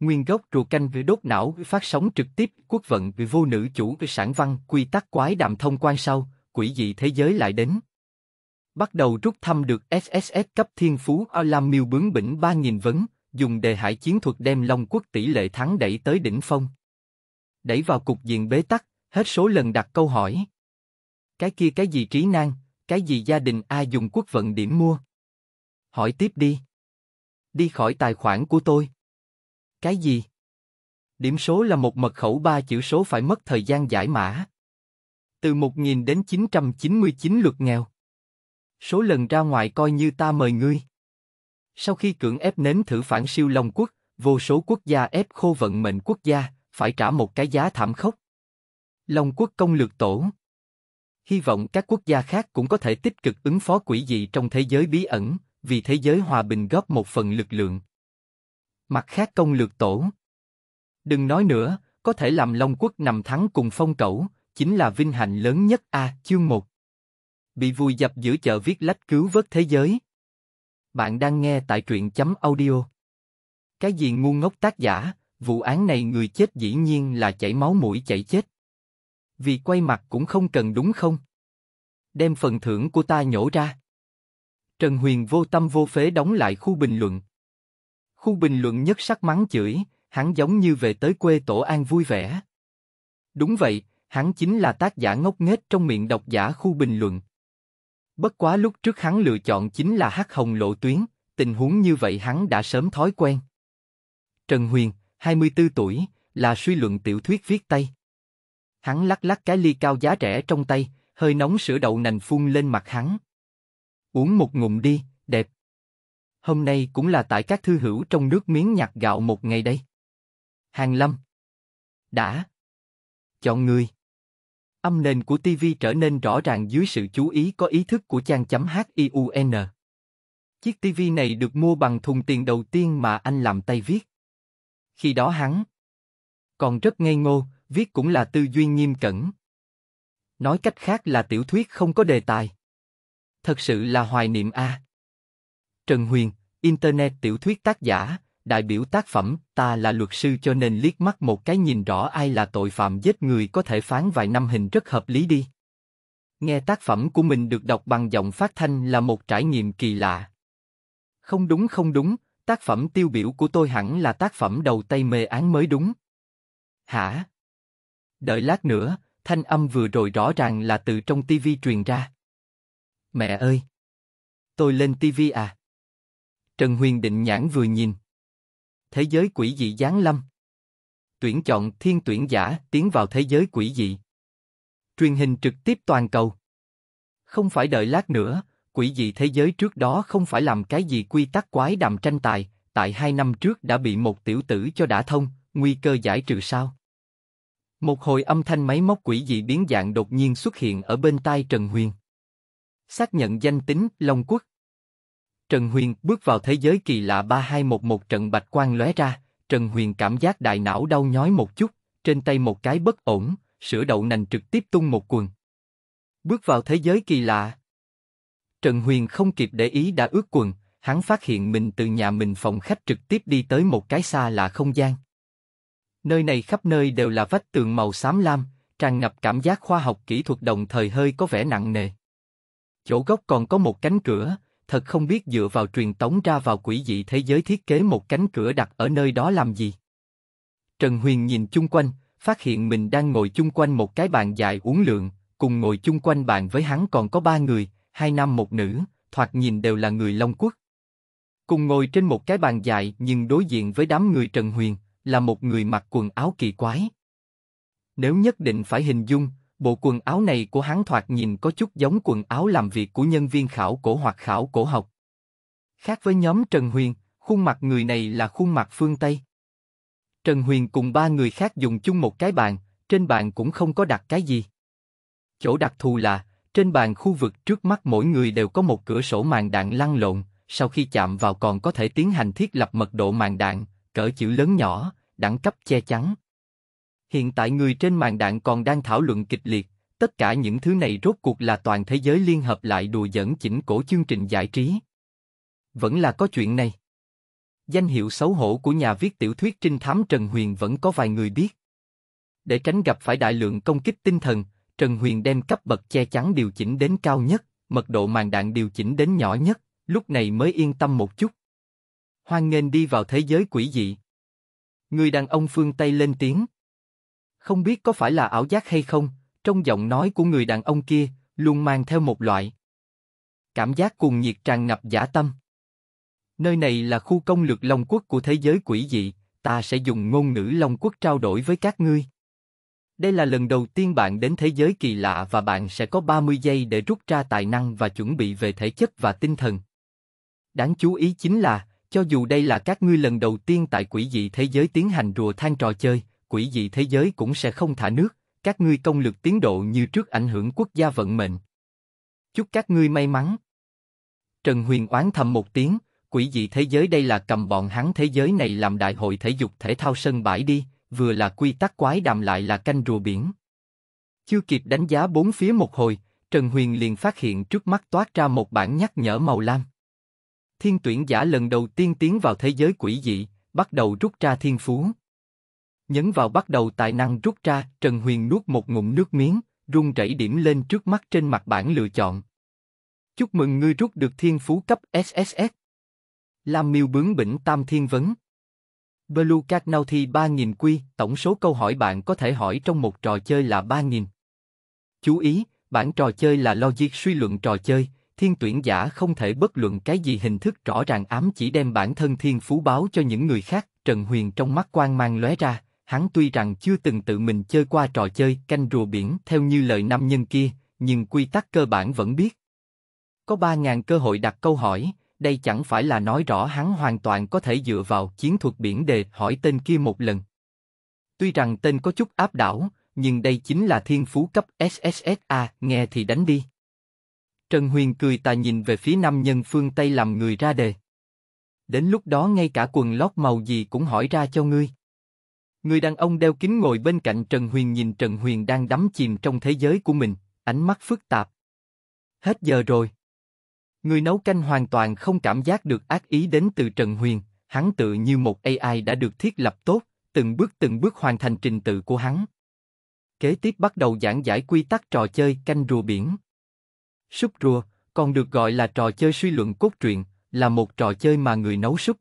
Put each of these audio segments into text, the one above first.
Nguyên gốc ruột canh với đốt não phát sóng trực tiếp quốc vận với vô nữ chủ với sản văn quy tắc quái đàm thông quan sau, quỷ dị thế giới lại đến. Bắt đầu rút thăm được SSS cấp thiên phú Alam miêu bướng bỉnh ba nghìn vấn, dùng đề hải chiến thuật đem Long quốc tỷ lệ thắng đẩy tới đỉnh phong. Đẩy vào cục diện bế tắc, hết số lần đặt câu hỏi. Cái kia cái gì trí năng, cái gì gia đình ai dùng quốc vận điểm mua? Hỏi tiếp đi. Đi khỏi tài khoản của tôi. Cái gì? Điểm số là một mật khẩu ba chữ số phải mất thời gian giải mã. Từ 1000 đến 999 lượt nghèo. Số lần ra ngoài coi như ta mời ngươi. Sau khi cưỡng ép nếm thử phản siêu Long quốc, vô số quốc gia ép khô vận mệnh quốc gia, phải trả một cái giá thảm khốc. Long quốc công lược tổ. Hy vọng các quốc gia khác cũng có thể tích cực ứng phó quỷ dị trong thế giới bí ẩn, vì thế giới hòa bình góp một phần lực lượng mặt khác công lược tổ. Đừng nói nữa, có thể làm Long Quốc nằm thắng cùng phong cẩu, chính là vinh hạnh lớn nhất a à, chương 1. Bị vùi dập giữa chợ viết lách cứu vớt thế giới. Bạn đang nghe tại truyện chấm audio. Cái gì ngu ngốc tác giả, vụ án này người chết dĩ nhiên là chảy máu mũi chảy chết. Vì quay mặt cũng không cần đúng không? Đem phần thưởng của ta nhổ ra. Trần Huyền vô tâm vô phế đóng lại khu bình luận, Khu bình luận nhất sắc mắng chửi, hắn giống như về tới quê tổ an vui vẻ. Đúng vậy, hắn chính là tác giả ngốc nghếch trong miệng độc giả khu bình luận. Bất quá lúc trước hắn lựa chọn chính là hắc hồng lộ tuyến, tình huống như vậy hắn đã sớm thói quen. Trần Huyền, 24 tuổi, là suy luận tiểu thuyết viết tay. Hắn lắc lắc cái ly cao giá rẻ trong tay, hơi nóng sữa đậu nành phun lên mặt hắn. Uống một ngụm đi, đẹp hôm nay cũng là tại các thư hữu trong nước miếng nhặt gạo một ngày đây. Hàng Lâm Đã Chọn người Âm nền của TV trở nên rõ ràng dưới sự chú ý có ý thức của chàng chấm h i u n Chiếc TV này được mua bằng thùng tiền đầu tiên mà anh làm tay viết. Khi đó hắn còn rất ngây ngô, viết cũng là tư duy nghiêm cẩn. Nói cách khác là tiểu thuyết không có đề tài. Thật sự là hoài niệm a. À. Trần Huyền, Internet tiểu thuyết tác giả, đại biểu tác phẩm, ta là luật sư cho nên liếc mắt một cái nhìn rõ ai là tội phạm giết người có thể phán vài năm hình rất hợp lý đi. Nghe tác phẩm của mình được đọc bằng giọng phát thanh là một trải nghiệm kỳ lạ. Không đúng không đúng, tác phẩm tiêu biểu của tôi hẳn là tác phẩm đầu tay mê án mới đúng. Hả? Đợi lát nữa, thanh âm vừa rồi rõ ràng là từ trong tivi truyền ra. Mẹ ơi! Tôi lên tivi à? Trần Huyền định nhãn vừa nhìn. Thế giới quỷ dị giáng lâm. Tuyển chọn thiên tuyển giả tiến vào thế giới quỷ dị. Truyền hình trực tiếp toàn cầu. Không phải đợi lát nữa, quỷ dị thế giới trước đó không phải làm cái gì quy tắc quái đàm tranh tài, tại hai năm trước đã bị một tiểu tử cho đã thông, nguy cơ giải trừ sao? Một hồi âm thanh máy móc quỷ dị biến dạng đột nhiên xuất hiện ở bên tai Trần Huyền. Xác nhận danh tính, Long Quốc, Trần Huyền bước vào thế giới kỳ lạ 3211 trận bạch quang lóe ra, Trần Huyền cảm giác đại não đau nhói một chút, trên tay một cái bất ổn, sữa đậu nành trực tiếp tung một quần. Bước vào thế giới kỳ lạ. Trần Huyền không kịp để ý đã ướt quần, hắn phát hiện mình từ nhà mình phòng khách trực tiếp đi tới một cái xa lạ không gian. Nơi này khắp nơi đều là vách tường màu xám lam, tràn ngập cảm giác khoa học kỹ thuật đồng thời hơi có vẻ nặng nề. Chỗ góc còn có một cánh cửa, thật không biết dựa vào truyền tống ra vào quỷ dị thế giới thiết kế một cánh cửa đặt ở nơi đó làm gì. Trần Huyền nhìn chung quanh, phát hiện mình đang ngồi chung quanh một cái bàn dài uống lượn, cùng ngồi chung quanh bàn với hắn còn có ba người, hai nam một nữ, thoạt nhìn đều là người Long Quốc. Cùng ngồi trên một cái bàn dài nhưng đối diện với đám người Trần Huyền, là một người mặc quần áo kỳ quái. Nếu nhất định phải hình dung, Bộ quần áo này của hắn thoạt nhìn có chút giống quần áo làm việc của nhân viên khảo cổ hoặc khảo cổ học. Khác với nhóm Trần Huyền, khuôn mặt người này là khuôn mặt phương Tây. Trần Huyền cùng ba người khác dùng chung một cái bàn, trên bàn cũng không có đặt cái gì. Chỗ đặc thù là, trên bàn khu vực trước mắt mỗi người đều có một cửa sổ màn đạn lăn lộn, sau khi chạm vào còn có thể tiến hành thiết lập mật độ màn đạn, cỡ chữ lớn nhỏ, đẳng cấp che chắn. Hiện tại người trên màn đạn còn đang thảo luận kịch liệt, tất cả những thứ này rốt cuộc là toàn thế giới liên hợp lại đùa dẫn chỉnh cổ chương trình giải trí. Vẫn là có chuyện này. Danh hiệu xấu hổ của nhà viết tiểu thuyết trinh thám Trần Huyền vẫn có vài người biết. Để tránh gặp phải đại lượng công kích tinh thần, Trần Huyền đem cấp bậc che chắn điều chỉnh đến cao nhất, mật độ màn đạn điều chỉnh đến nhỏ nhất, lúc này mới yên tâm một chút. Hoan nghênh đi vào thế giới quỷ dị. Người đàn ông phương Tây lên tiếng. Không biết có phải là ảo giác hay không, trong giọng nói của người đàn ông kia, luôn mang theo một loại. Cảm giác cuồng nhiệt tràn ngập giả tâm. Nơi này là khu công lược Long Quốc của thế giới quỷ dị, ta sẽ dùng ngôn ngữ Long Quốc trao đổi với các ngươi. Đây là lần đầu tiên bạn đến thế giới kỳ lạ và bạn sẽ có 30 giây để rút ra tài năng và chuẩn bị về thể chất và tinh thần. Đáng chú ý chính là, cho dù đây là các ngươi lần đầu tiên tại quỷ dị thế giới tiến hành rùa than trò chơi, quỷ dị thế giới cũng sẽ không thả nước, các ngươi công lược tiến độ như trước ảnh hưởng quốc gia vận mệnh. Chúc các ngươi may mắn. Trần Huyền oán thầm một tiếng, quỷ dị thế giới đây là cầm bọn hắn thế giới này làm đại hội thể dục thể thao sân bãi đi, vừa là quy tắc quái đàm lại là canh rùa biển. Chưa kịp đánh giá bốn phía một hồi, Trần Huyền liền phát hiện trước mắt toát ra một bản nhắc nhở màu lam. Thiên tuyển giả lần đầu tiên tiến vào thế giới quỷ dị, bắt đầu rút ra thiên phú nhấn vào bắt đầu tài năng rút ra, Trần Huyền nuốt một ngụm nước miếng, run rẩy điểm lên trước mắt trên mặt bảng lựa chọn. Chúc mừng ngươi rút được thiên phú cấp SSS. Lam Miêu bướng bỉnh tam thiên vấn. Blue Cat Naughty 3000 quy, tổng số câu hỏi bạn có thể hỏi trong một trò chơi là 3000. Chú ý, bản trò chơi là logic suy luận trò chơi, thiên tuyển giả không thể bất luận cái gì hình thức rõ ràng ám chỉ đem bản thân thiên phú báo cho những người khác, Trần Huyền trong mắt quan mang lóe ra, hắn tuy rằng chưa từng tự mình chơi qua trò chơi canh rùa biển theo như lời nam nhân kia, nhưng quy tắc cơ bản vẫn biết. Có 3.000 cơ hội đặt câu hỏi, đây chẳng phải là nói rõ hắn hoàn toàn có thể dựa vào chiến thuật biển đề hỏi tên kia một lần. Tuy rằng tên có chút áp đảo, nhưng đây chính là thiên phú cấp SSSA, nghe thì đánh đi. Trần Huyền cười tà nhìn về phía nam nhân phương Tây làm người ra đề. Đến lúc đó ngay cả quần lót màu gì cũng hỏi ra cho ngươi. Người đàn ông đeo kính ngồi bên cạnh Trần Huyền nhìn Trần Huyền đang đắm chìm trong thế giới của mình, ánh mắt phức tạp. Hết giờ rồi. Người nấu canh hoàn toàn không cảm giác được ác ý đến từ Trần Huyền, hắn tự như một AI đã được thiết lập tốt, từng bước từng bước hoàn thành trình tự của hắn. Kế tiếp bắt đầu giảng giải quy tắc trò chơi canh rùa biển. Súp rùa, còn được gọi là trò chơi suy luận cốt truyện, là một trò chơi mà người nấu súp.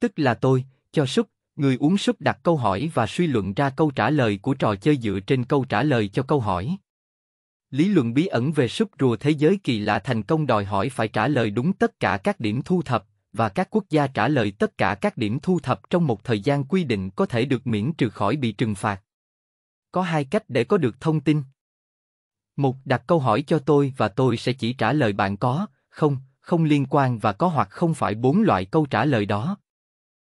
Tức là tôi, cho súp, Người uống súp đặt câu hỏi và suy luận ra câu trả lời của trò chơi dựa trên câu trả lời cho câu hỏi. Lý luận bí ẩn về súp rùa thế giới kỳ lạ thành công đòi hỏi phải trả lời đúng tất cả các điểm thu thập, và các quốc gia trả lời tất cả các điểm thu thập trong một thời gian quy định có thể được miễn trừ khỏi bị trừng phạt. Có hai cách để có được thông tin. Một, đặt câu hỏi cho tôi và tôi sẽ chỉ trả lời bạn có, không, không liên quan và có hoặc không phải bốn loại câu trả lời đó.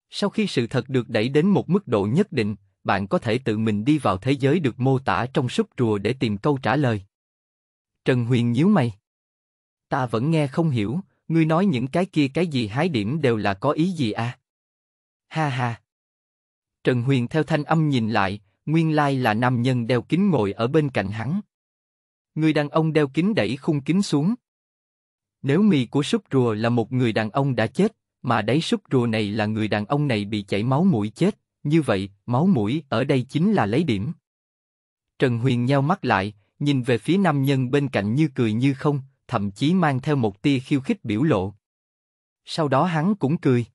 Sau khi sự thật được đẩy đến một mức độ nhất định, bạn có thể tự mình đi vào thế giới được mô tả trong súp rùa để tìm câu trả lời. Trần Huyền nhíu mày. Ta vẫn nghe không hiểu, ngươi nói những cái kia cái gì hái điểm đều là có ý gì à? Ha ha. Trần Huyền theo thanh âm nhìn lại, nguyên lai là nam nhân đeo kính ngồi ở bên cạnh hắn. Người đàn ông đeo kính đẩy khung kính xuống. Nếu mì của súp rùa là một người đàn ông đã chết, mà đáy súp rùa này là người đàn ông này bị chảy máu mũi chết, như vậy, máu mũi ở đây chính là lấy điểm. Trần Huyền nheo mắt lại, nhìn về phía nam nhân bên cạnh như cười như không, thậm chí mang theo một tia khiêu khích biểu lộ. Sau đó hắn cũng cười.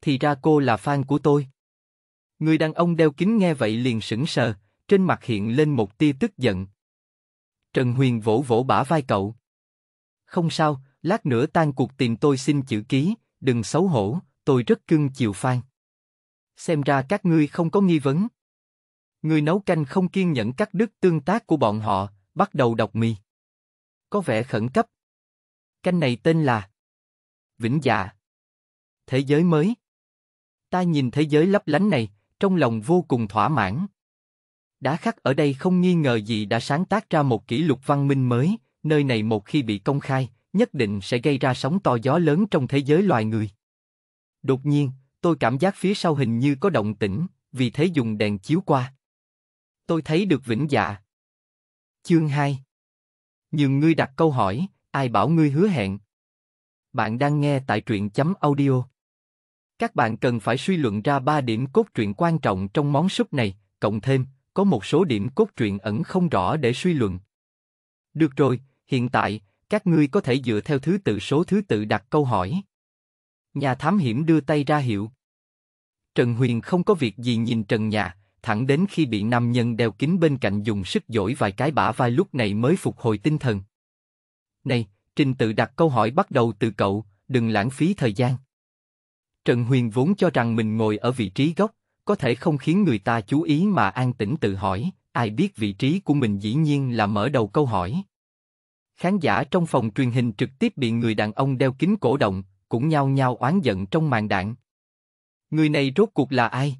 Thì ra cô là fan của tôi. Người đàn ông đeo kính nghe vậy liền sững sờ, trên mặt hiện lên một tia tức giận. Trần Huyền vỗ vỗ bả vai cậu. Không sao, lát nữa tan cuộc tìm tôi xin chữ ký, đừng xấu hổ, tôi rất cưng chiều Phan. Xem ra các ngươi không có nghi vấn. Người nấu canh không kiên nhẫn cắt đứt tương tác của bọn họ, bắt đầu đọc mì. Có vẻ khẩn cấp. Canh này tên là Vĩnh Dạ. Thế giới mới. Ta nhìn thế giới lấp lánh này, trong lòng vô cùng thỏa mãn. Đá khắc ở đây không nghi ngờ gì đã sáng tác ra một kỷ lục văn minh mới, nơi này một khi bị công khai, nhất định sẽ gây ra sóng to gió lớn trong thế giới loài người. Đột nhiên, tôi cảm giác phía sau hình như có động tĩnh, vì thế dùng đèn chiếu qua. Tôi thấy được vĩnh dạ. Chương 2 Nhưng ngươi đặt câu hỏi, ai bảo ngươi hứa hẹn? Bạn đang nghe tại truyện chấm audio. Các bạn cần phải suy luận ra 3 điểm cốt truyện quan trọng trong món súp này, cộng thêm, có một số điểm cốt truyện ẩn không rõ để suy luận. Được rồi, hiện tại, các ngươi có thể dựa theo thứ tự số thứ tự đặt câu hỏi. Nhà thám hiểm đưa tay ra hiệu. Trần Huyền không có việc gì nhìn Trần Nhà, thẳng đến khi bị nam nhân đeo kính bên cạnh dùng sức dỗi vài cái bả vai lúc này mới phục hồi tinh thần. Này, trình tự đặt câu hỏi bắt đầu từ cậu, đừng lãng phí thời gian. Trần Huyền vốn cho rằng mình ngồi ở vị trí gốc, có thể không khiến người ta chú ý mà an tĩnh tự hỏi, ai biết vị trí của mình dĩ nhiên là mở đầu câu hỏi. Khán giả trong phòng truyền hình trực tiếp bị người đàn ông đeo kính cổ động, cũng nhao nhao oán giận trong màn đạn. Người này rốt cuộc là ai?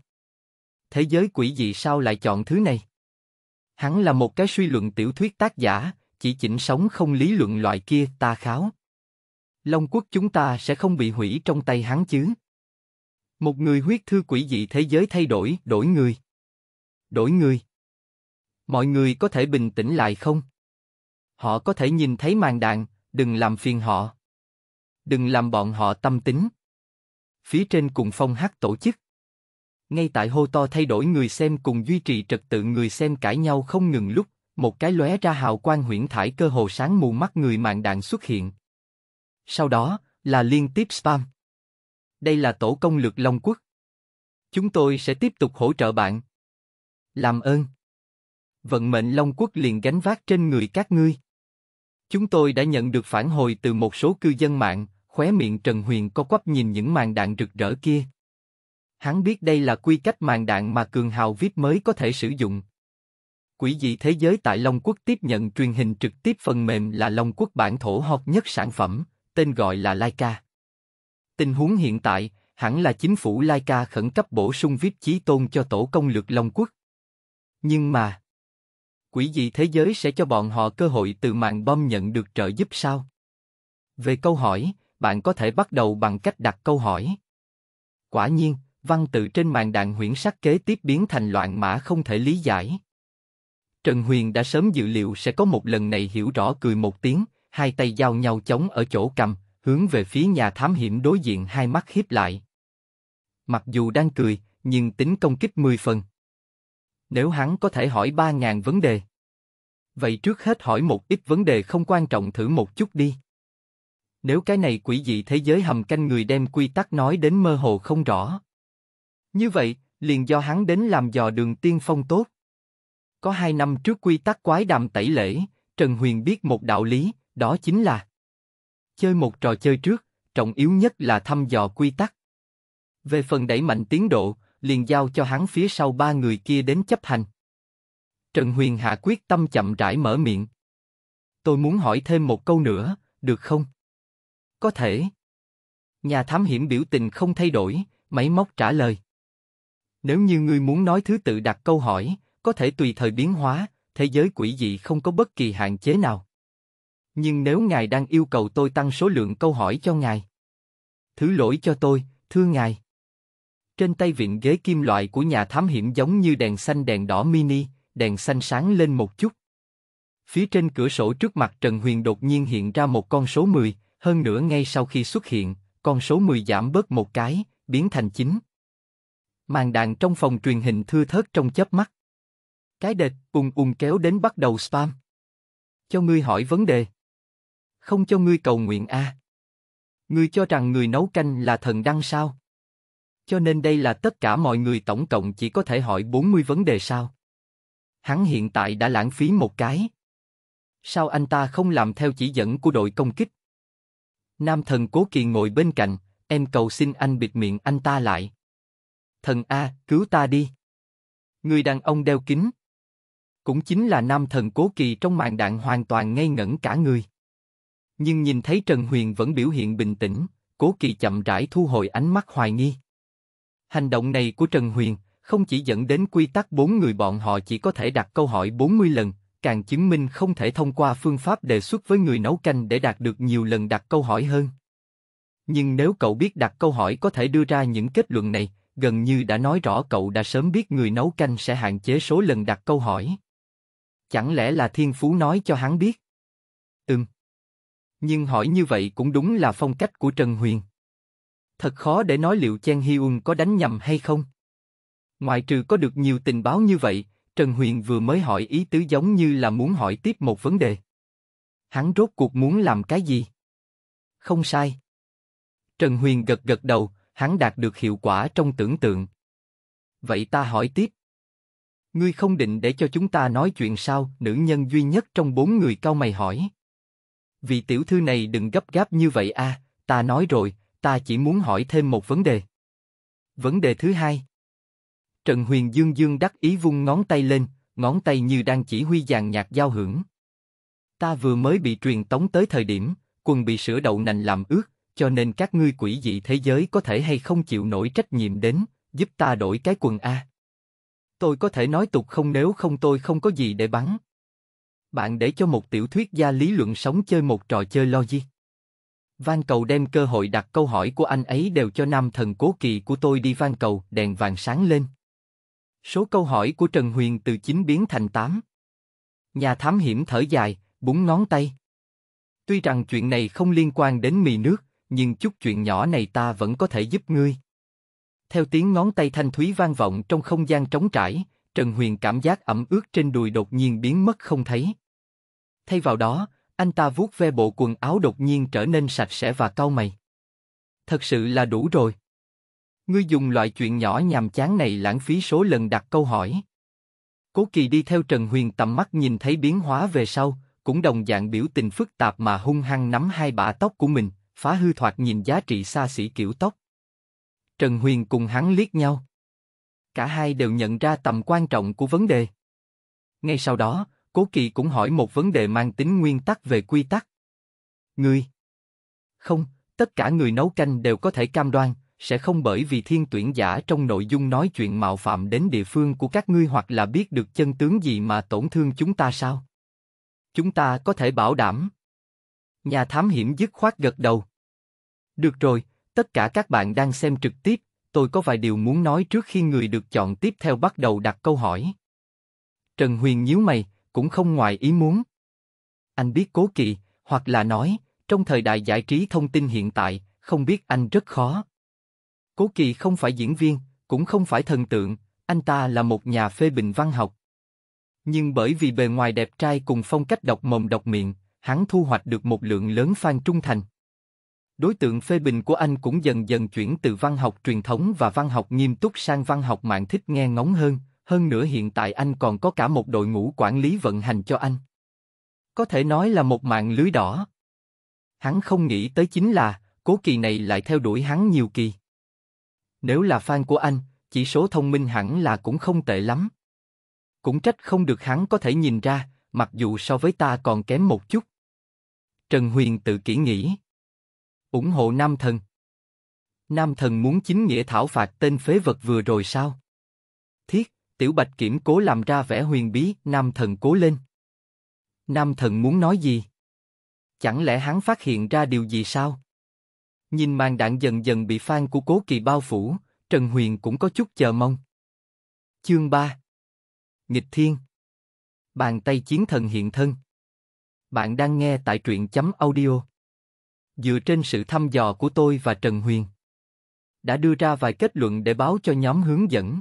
Thế giới quỷ dị sao lại chọn thứ này? Hắn là một cái suy luận tiểu thuyết tác giả, chỉ chỉnh sống không lý luận loại kia ta kháo. Long quốc chúng ta sẽ không bị hủy trong tay hắn chứ. Một người huyết thư quỷ dị thế giới thay đổi, đổi người. Đổi người. Mọi người có thể bình tĩnh lại không? Họ có thể nhìn thấy màn đạn, đừng làm phiền họ. Đừng làm bọn họ tâm tính. Phía trên cùng phong hát tổ chức. Ngay tại hô to thay đổi người xem cùng duy trì trật tự người xem cãi nhau không ngừng lúc, một cái lóe ra hào quang huyễn thải cơ hồ sáng mù mắt người mạng đạn xuất hiện. Sau đó, là liên tiếp spam. Đây là tổ công lược Long Quốc. Chúng tôi sẽ tiếp tục hỗ trợ bạn. Làm ơn. Vận mệnh Long Quốc liền gánh vác trên người các ngươi. Chúng tôi đã nhận được phản hồi từ một số cư dân mạng, khóe miệng Trần Huyền co quắp nhìn những màn đạn rực rỡ kia. Hắn biết đây là quy cách màn đạn mà cường hào VIP mới có thể sử dụng. Quỷ dị thế giới tại Long Quốc tiếp nhận truyền hình trực tiếp phần mềm là Long Quốc bản thổ hot nhất sản phẩm, tên gọi là Laika. Tình huống hiện tại, hẳn là chính phủ Laika khẩn cấp bổ sung VIP chí tôn cho tổ công lược Long Quốc. Nhưng mà, quỷ dị thế giới sẽ cho bọn họ cơ hội từ mạng bom nhận được trợ giúp sao? Về câu hỏi, bạn có thể bắt đầu bằng cách đặt câu hỏi. Quả nhiên, văn tự trên màn đạn huyễn sắc kế tiếp biến thành loạn mã không thể lý giải. Trần Huyền đã sớm dự liệu sẽ có một lần này hiểu rõ cười một tiếng, hai tay giao nhau chống ở chỗ cầm, hướng về phía nhà thám hiểm đối diện hai mắt hiếp lại. Mặc dù đang cười, nhưng tính công kích 10 phần, nếu hắn có thể hỏi 3.000 vấn đề. Vậy trước hết hỏi một ít vấn đề không quan trọng thử một chút đi. Nếu cái này quỷ dị thế giới hầm canh người đem quy tắc nói đến mơ hồ không rõ. Như vậy, liền do hắn đến làm dò đường tiên phong tốt. Có hai năm trước quy tắc quái đàm tẩy lễ, Trần Huyền biết một đạo lý, đó chính là chơi một trò chơi trước, trọng yếu nhất là thăm dò quy tắc. Về phần đẩy mạnh tiến độ, liền giao cho hắn phía sau ba người kia đến chấp hành. Trần Huyền hạ quyết tâm chậm rãi mở miệng. Tôi muốn hỏi thêm một câu nữa, được không? Có thể. Nhà thám hiểm biểu tình không thay đổi, máy móc trả lời. Nếu như ngươi muốn nói thứ tự đặt câu hỏi, có thể tùy thời biến hóa, thế giới quỷ dị không có bất kỳ hạn chế nào. Nhưng nếu ngài đang yêu cầu tôi tăng số lượng câu hỏi cho ngài, thứ lỗi cho tôi, thưa ngài. Trên tay vịn ghế kim loại của nhà thám hiểm giống như đèn xanh đèn đỏ mini, đèn xanh sáng lên một chút. Phía trên cửa sổ trước mặt Trần Huyền đột nhiên hiện ra một con số 10, hơn nữa ngay sau khi xuất hiện, con số 10 giảm bớt một cái, biến thành 9. Màn đạn trong phòng truyền hình thưa thớt trong chớp mắt. Cái đệt ung ung kéo đến bắt đầu spam. Cho ngươi hỏi vấn đề. Không cho ngươi cầu nguyện a. À. Ngươi cho rằng người nấu canh là thần đăng sao? Cho nên đây là tất cả mọi người tổng cộng chỉ có thể hỏi 40 vấn đề sao? Hắn hiện tại đã lãng phí một cái. Sao anh ta không làm theo chỉ dẫn của đội công kích? Nam thần Cố Kỳ ngồi bên cạnh, em cầu xin anh bịt miệng anh ta lại. Thần A, cứu ta đi. Người đàn ông đeo kính. Cũng chính là nam thần Cố Kỳ trong màn đạn hoàn toàn ngây ngẩn cả người. Nhưng nhìn thấy Trần Huyền vẫn biểu hiện bình tĩnh, Cố Kỳ chậm rãi thu hồi ánh mắt hoài nghi. Hành động này của Trần Huyền không chỉ dẫn đến quy tắc bốn người bọn họ chỉ có thể đặt câu hỏi 40 lần, càng chứng minh không thể thông qua phương pháp đề xuất với người nấu canh để đạt được nhiều lần đặt câu hỏi hơn. Nhưng nếu cậu biết đặt câu hỏi có thể đưa ra những kết luận này, gần như đã nói rõ cậu đã sớm biết người nấu canh sẽ hạn chế số lần đặt câu hỏi. Chẳng lẽ là thiên phú nói cho hắn biết? Ừm. Nhưng hỏi như vậy cũng đúng là phong cách của Trần Huyền. Thật khó để nói liệu Chen Hyun có đánh nhầm hay không. Ngoại trừ có được nhiều tình báo như vậy, Trần Huyền vừa mới hỏi ý tứ giống như là muốn hỏi tiếp một vấn đề. Hắn rốt cuộc muốn làm cái gì? Không sai. Trần Huyền gật gật đầu, hắn đạt được hiệu quả trong tưởng tượng. Vậy ta hỏi tiếp. Ngươi không định để cho chúng ta nói chuyện sao? Nữ nhân duy nhất trong bốn người cao mày hỏi. Vì tiểu thư này đừng gấp gáp như vậy a, à, ta nói rồi, ta chỉ muốn hỏi thêm một vấn đề. Vấn đề thứ hai. Trần Huyền Dương Dương đắc ý vung ngón tay lên, ngón tay như đang chỉ huy dàn nhạc giao hưởng. Ta vừa mới bị truyền tống tới thời điểm, quần bị sữa đậu nành làm ướt, cho nên các ngươi quỷ dị thế giới có thể hay không chịu nổi trách nhiệm đến, giúp ta đổi cái quần A. Tôi có thể nói tục không nếu không tôi không có gì để bắn. Bạn để cho một tiểu thuyết gia lý luận sống chơi một trò chơi logic van cầu đem cơ hội đặt câu hỏi của anh ấy đều cho nam thần cố kỳ của tôi đi van cầu, đèn vàng sáng lên. Số câu hỏi của Trần Huyền từ 9 biến thành 8. Nhà thám hiểm thở dài, búng ngón tay. Tuy rằng chuyện này không liên quan đến mì nước, nhưng chút chuyện nhỏ này ta vẫn có thể giúp ngươi. Theo tiếng ngón tay thanh thúy vang vọng trong không gian trống trải, Trần Huyền cảm giác ẩm ướt trên đùi đột nhiên biến mất không thấy. Thay vào đó, anh ta vuốt ve bộ quần áo đột nhiên trở nên sạch sẽ và cau mày. Thật sự là đủ rồi. Ngươi dùng loại chuyện nhỏ nhàm chán này lãng phí số lần đặt câu hỏi. Cố Kỳ đi theo Trần Huyền tầm mắt nhìn thấy biến hóa về sau, cũng đồng dạng biểu tình phức tạp mà hung hăng nắm hai bả tóc của mình, phá hư thoạt nhìn giá trị xa xỉ kiểu tóc. Trần Huyền cùng hắn liếc nhau. Cả hai đều nhận ra tầm quan trọng của vấn đề. Ngay sau đó, Cố Kỳ cũng hỏi một vấn đề mang tính nguyên tắc về quy tắc. Người? Không, tất cả người nấu canh đều có thể cam đoan, sẽ không bởi vì thiên tuyển giả trong nội dung nói chuyện mạo phạm đến địa phương của các ngươi hoặc là biết được chân tướng gì mà tổn thương chúng ta sao? Chúng ta có thể bảo đảm. Nhà thám hiểm dứt khoát gật đầu. Được rồi, tất cả các bạn đang xem trực tiếp, tôi có vài điều muốn nói trước khi người được chọn tiếp theo bắt đầu đặt câu hỏi. Trần Huyền nhíu mày, cũng không ngoài ý muốn. Anh biết cố kỵ, hoặc là nói, trong thời đại giải trí thông tin hiện tại, không biết anh rất khó. Cố Kỳ không phải diễn viên, cũng không phải thần tượng, anh ta là một nhà phê bình văn học. Nhưng bởi vì bề ngoài đẹp trai cùng phong cách độc mồm độc miệng, hắn thu hoạch được một lượng lớn fan trung thành. Đối tượng phê bình của anh cũng dần dần chuyển từ văn học truyền thống và văn học nghiêm túc sang văn học mạng thích nghe ngóng hơn, hơn nữa hiện tại anh còn có cả một đội ngũ quản lý vận hành cho anh. Có thể nói là một mạng lưới đỏ. Hắn không nghĩ tới chính là, cố kỳ này lại theo đuổi hắn nhiều kỳ. Nếu là fan của anh, chỉ số thông minh hẳn là cũng không tệ lắm. Cũng trách không được hắn có thể nhìn ra, mặc dù so với ta còn kém một chút. Trần Huyền tự kỹ nghĩ. ủng hộ Nam Thần. Nam Thần muốn chính nghĩa thảo phạt tên phế vật vừa rồi sao? Thiết, Tiểu Bạch Kiểm cố làm ra vẻ huyền bí, Nam Thần cố lên. Nam Thần muốn nói gì? Chẳng lẽ hắn phát hiện ra điều gì sao? Nhìn màn đạn dần dần bị phan của cố kỳ bao phủ, Trần Huyền cũng có chút chờ mong. Chương 3 Nghịch Thiên Bàn tay chiến thần hiện thân Bạn đang nghe tại truyện chấm audio Dựa trên sự thăm dò của tôi và Trần Huyền Đã đưa ra vài kết luận để báo cho nhóm hướng dẫn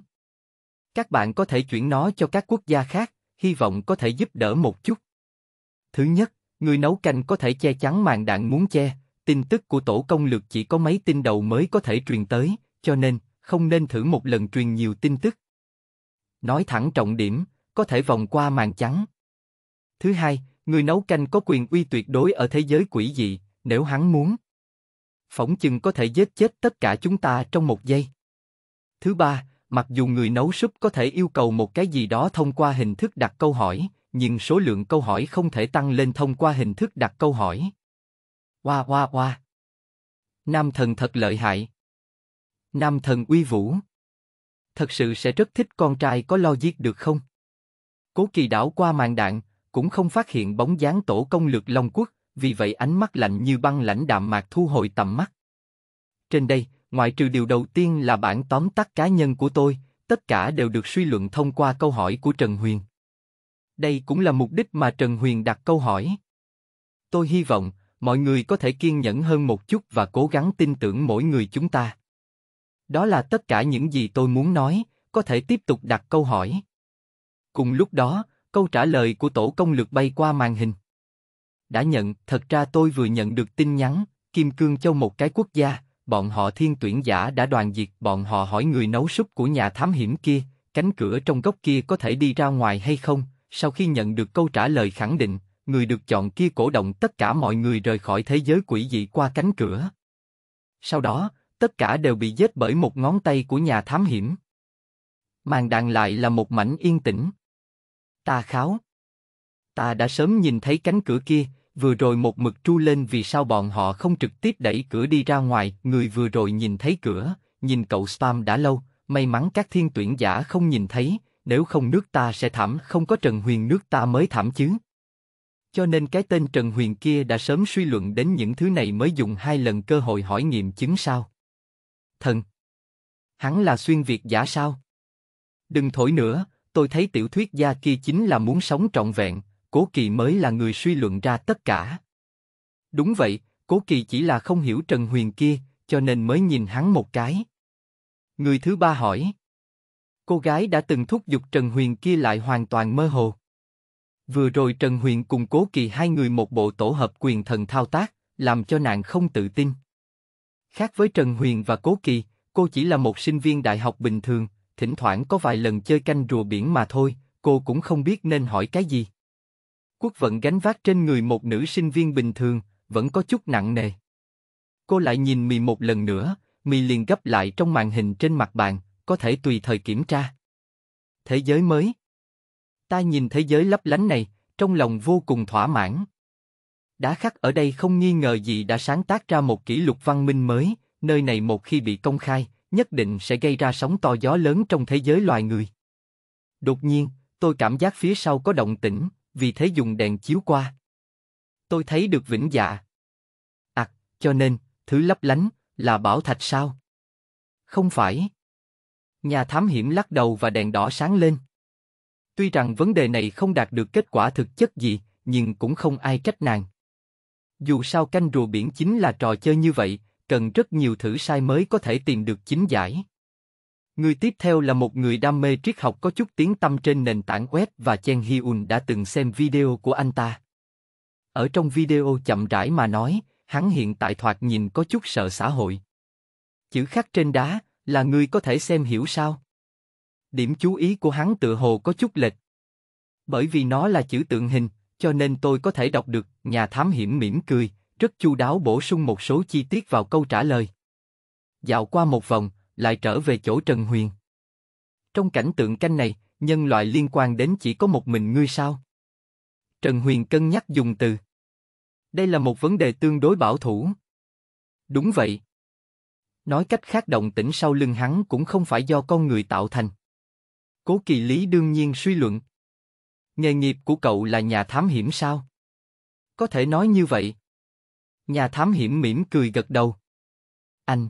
các bạn có thể chuyển nó cho các quốc gia khác, hy vọng có thể giúp đỡ một chút. Thứ nhất, người nấu canh có thể che chắn màn đạn muốn che, tin tức của tổ công lược chỉ có mấy tin đầu mới có thể truyền tới, cho nên, không nên thử một lần truyền nhiều tin tức. Nói thẳng trọng điểm, có thể vòng qua màn trắng. Thứ hai, người nấu canh có quyền uy tuyệt đối ở thế giới quỷ dị, nếu hắn muốn. Phỏng chừng có thể giết chết tất cả chúng ta trong một giây. Thứ ba, Mặc dù người nấu súp có thể yêu cầu một cái gì đó thông qua hình thức đặt câu hỏi, nhưng số lượng câu hỏi không thể tăng lên thông qua hình thức đặt câu hỏi. Hoa hoa hoa. Nam thần thật lợi hại. Nam thần uy vũ. Thật sự sẽ rất thích con trai có lo giết được không? Cố kỳ đảo qua màn đạn, cũng không phát hiện bóng dáng tổ công lược Long Quốc, vì vậy ánh mắt lạnh như băng lãnh đạm mạc thu hồi tầm mắt. Trên đây, ngoại trừ điều đầu tiên là bản tóm tắt cá nhân của tôi, tất cả đều được suy luận thông qua câu hỏi của Trần Huyền. Đây cũng là mục đích mà Trần Huyền đặt câu hỏi. Tôi hy vọng mọi người có thể kiên nhẫn hơn một chút và cố gắng tin tưởng mỗi người chúng ta. Đó là tất cả những gì tôi muốn nói, có thể tiếp tục đặt câu hỏi. Cùng lúc đó, câu trả lời của tổ công lực bay qua màn hình. Đã nhận, thật ra tôi vừa nhận được tin nhắn, Kim Cương Châu một cái quốc gia, bọn họ thiên tuyển giả đã đoàn diệt, bọn họ hỏi người nấu súp của nhà thám hiểm kia, cánh cửa trong góc kia có thể đi ra ngoài hay không, sau khi nhận được câu trả lời khẳng định, người được chọn kia cổ động tất cả mọi người rời khỏi thế giới quỷ dị qua cánh cửa. Sau đó, tất cả đều bị giết bởi một ngón tay của nhà thám hiểm. Màn đàn lại là một mảnh yên tĩnh. Ta kháo. Ta đã sớm nhìn thấy cánh cửa kia, vừa rồi một mực tru lên vì sao bọn họ không trực tiếp đẩy cửa đi ra ngoài, người vừa rồi nhìn thấy cửa, nhìn cậu spam đã lâu, may mắn các thiên tuyển giả không nhìn thấy, nếu không nước ta sẽ thảm, không có Trần Huyền nước ta mới thảm chứ. Cho nên cái tên Trần Huyền kia đã sớm suy luận đến những thứ này mới dùng hai lần cơ hội hỏi nghiệm chứng sao. Thần! Hắn là xuyên Việt giả sao? Đừng thổi nữa, tôi thấy tiểu thuyết gia kia chính là muốn sống trọn vẹn, Cố Kỳ mới là người suy luận ra tất cả. Đúng vậy, Cố Kỳ chỉ là không hiểu Trần Huyền kia, cho nên mới nhìn hắn một cái. Người thứ ba hỏi. Cô gái đã từng thúc giục Trần Huyền kia lại hoàn toàn mơ hồ. Vừa rồi Trần Huyền cùng Cố Kỳ hai người một bộ tổ hợp quyền thần thao tác, làm cho nàng không tự tin. Khác với Trần Huyền và Cố Kỳ, cô chỉ là một sinh viên đại học bình thường, thỉnh thoảng có vài lần chơi canh rùa biển mà thôi, cô cũng không biết nên hỏi cái gì. Quốc vận gánh vác trên người một nữ sinh viên bình thường, vẫn có chút nặng nề. Cô lại nhìn mì một lần nữa, mì liền gấp lại trong màn hình trên mặt bàn, có thể tùy thời kiểm tra. Thế giới mới. Ta nhìn thế giới lấp lánh này, trong lòng vô cùng thỏa mãn. Đá khắc ở đây không nghi ngờ gì đã sáng tác ra một kỷ lục văn minh mới, nơi này một khi bị công khai, nhất định sẽ gây ra sóng to gió lớn trong thế giới loài người. Đột nhiên, tôi cảm giác phía sau có động tĩnh, vì thế dùng đèn chiếu qua. Tôi thấy được vĩnh dạ. À, cho nên, thứ lấp lánh, là bảo thạch sao? Không phải. Nhà thám hiểm lắc đầu và đèn đỏ sáng lên. Tuy rằng vấn đề này không đạt được kết quả thực chất gì, nhưng cũng không ai trách nàng. Dù sao canh rùa biển chính là trò chơi như vậy, cần rất nhiều thử sai mới có thể tìm được chính giải. Người tiếp theo là một người đam mê triết học có chút tiếng tâm trên nền tảng web và Chen Hyun đã từng xem video của anh ta. Ở trong video chậm rãi mà nói, hắn hiện tại thoạt nhìn có chút sợ xã hội. Chữ khắc trên đá là người có thể xem hiểu sao? Điểm chú ý của hắn tựa hồ có chút lệch. Bởi vì nó là chữ tượng hình, cho nên tôi có thể đọc được, nhà thám hiểm mỉm cười, rất chu đáo bổ sung một số chi tiết vào câu trả lời. Dạo qua một vòng, lại trở về chỗ Trần Huyền. Trong cảnh tượng canh này, nhân loại liên quan đến chỉ có một mình ngươi sao? Trần Huyền cân nhắc dùng từ. Đây là một vấn đề tương đối bảo thủ. Đúng vậy. Nói cách khác động tĩnh sau lưng hắn cũng không phải do con người tạo thành. Cố kỳ lý đương nhiên suy luận. Nghề nghiệp của cậu là nhà thám hiểm sao? Có thể nói như vậy. Nhà thám hiểm mỉm cười gật đầu. Anh,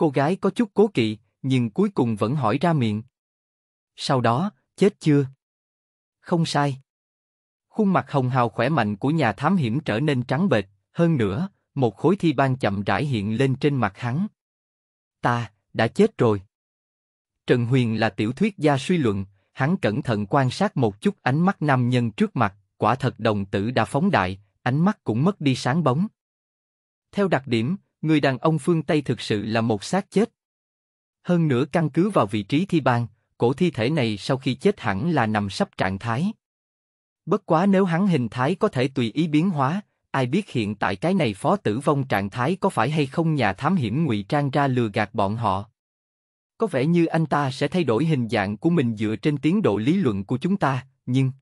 Cô gái có chút cố kỵ, nhưng cuối cùng vẫn hỏi ra miệng. Sau đó, chết chưa? Không sai. Khuôn mặt hồng hào khỏe mạnh của nhà thám hiểm trở nên trắng bệch, hơn nữa, một khối thi ban chậm rãi hiện lên trên mặt hắn. Ta, đã chết rồi. Trần Huyền là tiểu thuyết gia suy luận, hắn cẩn thận quan sát một chút ánh mắt nam nhân trước mặt, quả thật đồng tử đã phóng đại, ánh mắt cũng mất đi sáng bóng. Theo đặc điểm, người đàn ông phương Tây thực sự là một xác chết. Hơn nữa căn cứ vào vị trí thi ban, cổ thi thể này sau khi chết hẳn là nằm sắp trạng thái. Bất quá nếu hắn hình thái có thể tùy ý biến hóa, ai biết hiện tại cái này phó tử vong trạng thái có phải hay không nhà thám hiểm ngụy trang ra lừa gạt bọn họ. Có vẻ như anh ta sẽ thay đổi hình dạng của mình dựa trên tiến độ lý luận của chúng ta, nhưng...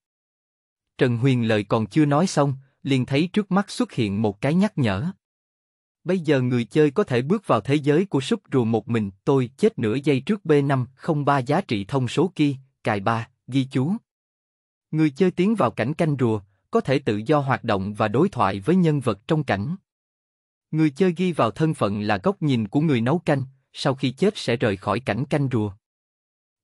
Trần Huyền lời còn chưa nói xong, liền thấy trước mắt xuất hiện một cái nhắc nhở. Bây giờ người chơi có thể bước vào thế giới của súp rùa một mình, tôi chết nửa giây trước B5, không ba giá trị thông số kia, cài ba, ghi chú. Người chơi tiến vào cảnh canh rùa, có thể tự do hoạt động và đối thoại với nhân vật trong cảnh. Người chơi ghi vào thân phận là góc nhìn của người nấu canh, sau khi chết sẽ rời khỏi cảnh canh rùa.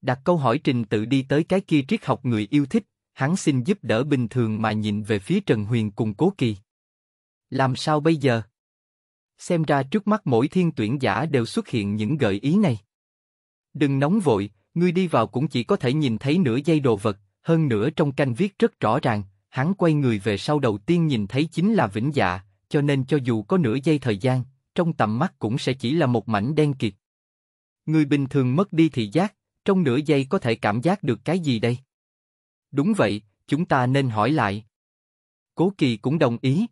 Đặt câu hỏi trình tự đi tới cái kia triết học người yêu thích, hắn xin giúp đỡ bình thường mà nhìn về phía Trần Huyền cùng Cố Kỳ. Làm sao bây giờ? xem ra trước mắt mỗi thiên tuyển giả đều xuất hiện những gợi ý này. Đừng nóng vội, ngươi đi vào cũng chỉ có thể nhìn thấy nửa giây đồ vật, hơn nữa trong canh viết rất rõ ràng, hắn quay người về sau đầu tiên nhìn thấy chính là vĩnh dạ, cho nên cho dù có nửa giây thời gian, trong tầm mắt cũng sẽ chỉ là một mảnh đen kịt. Người bình thường mất đi thị giác, trong nửa giây có thể cảm giác được cái gì đây? Đúng vậy, chúng ta nên hỏi lại. Cố Kỳ cũng đồng ý.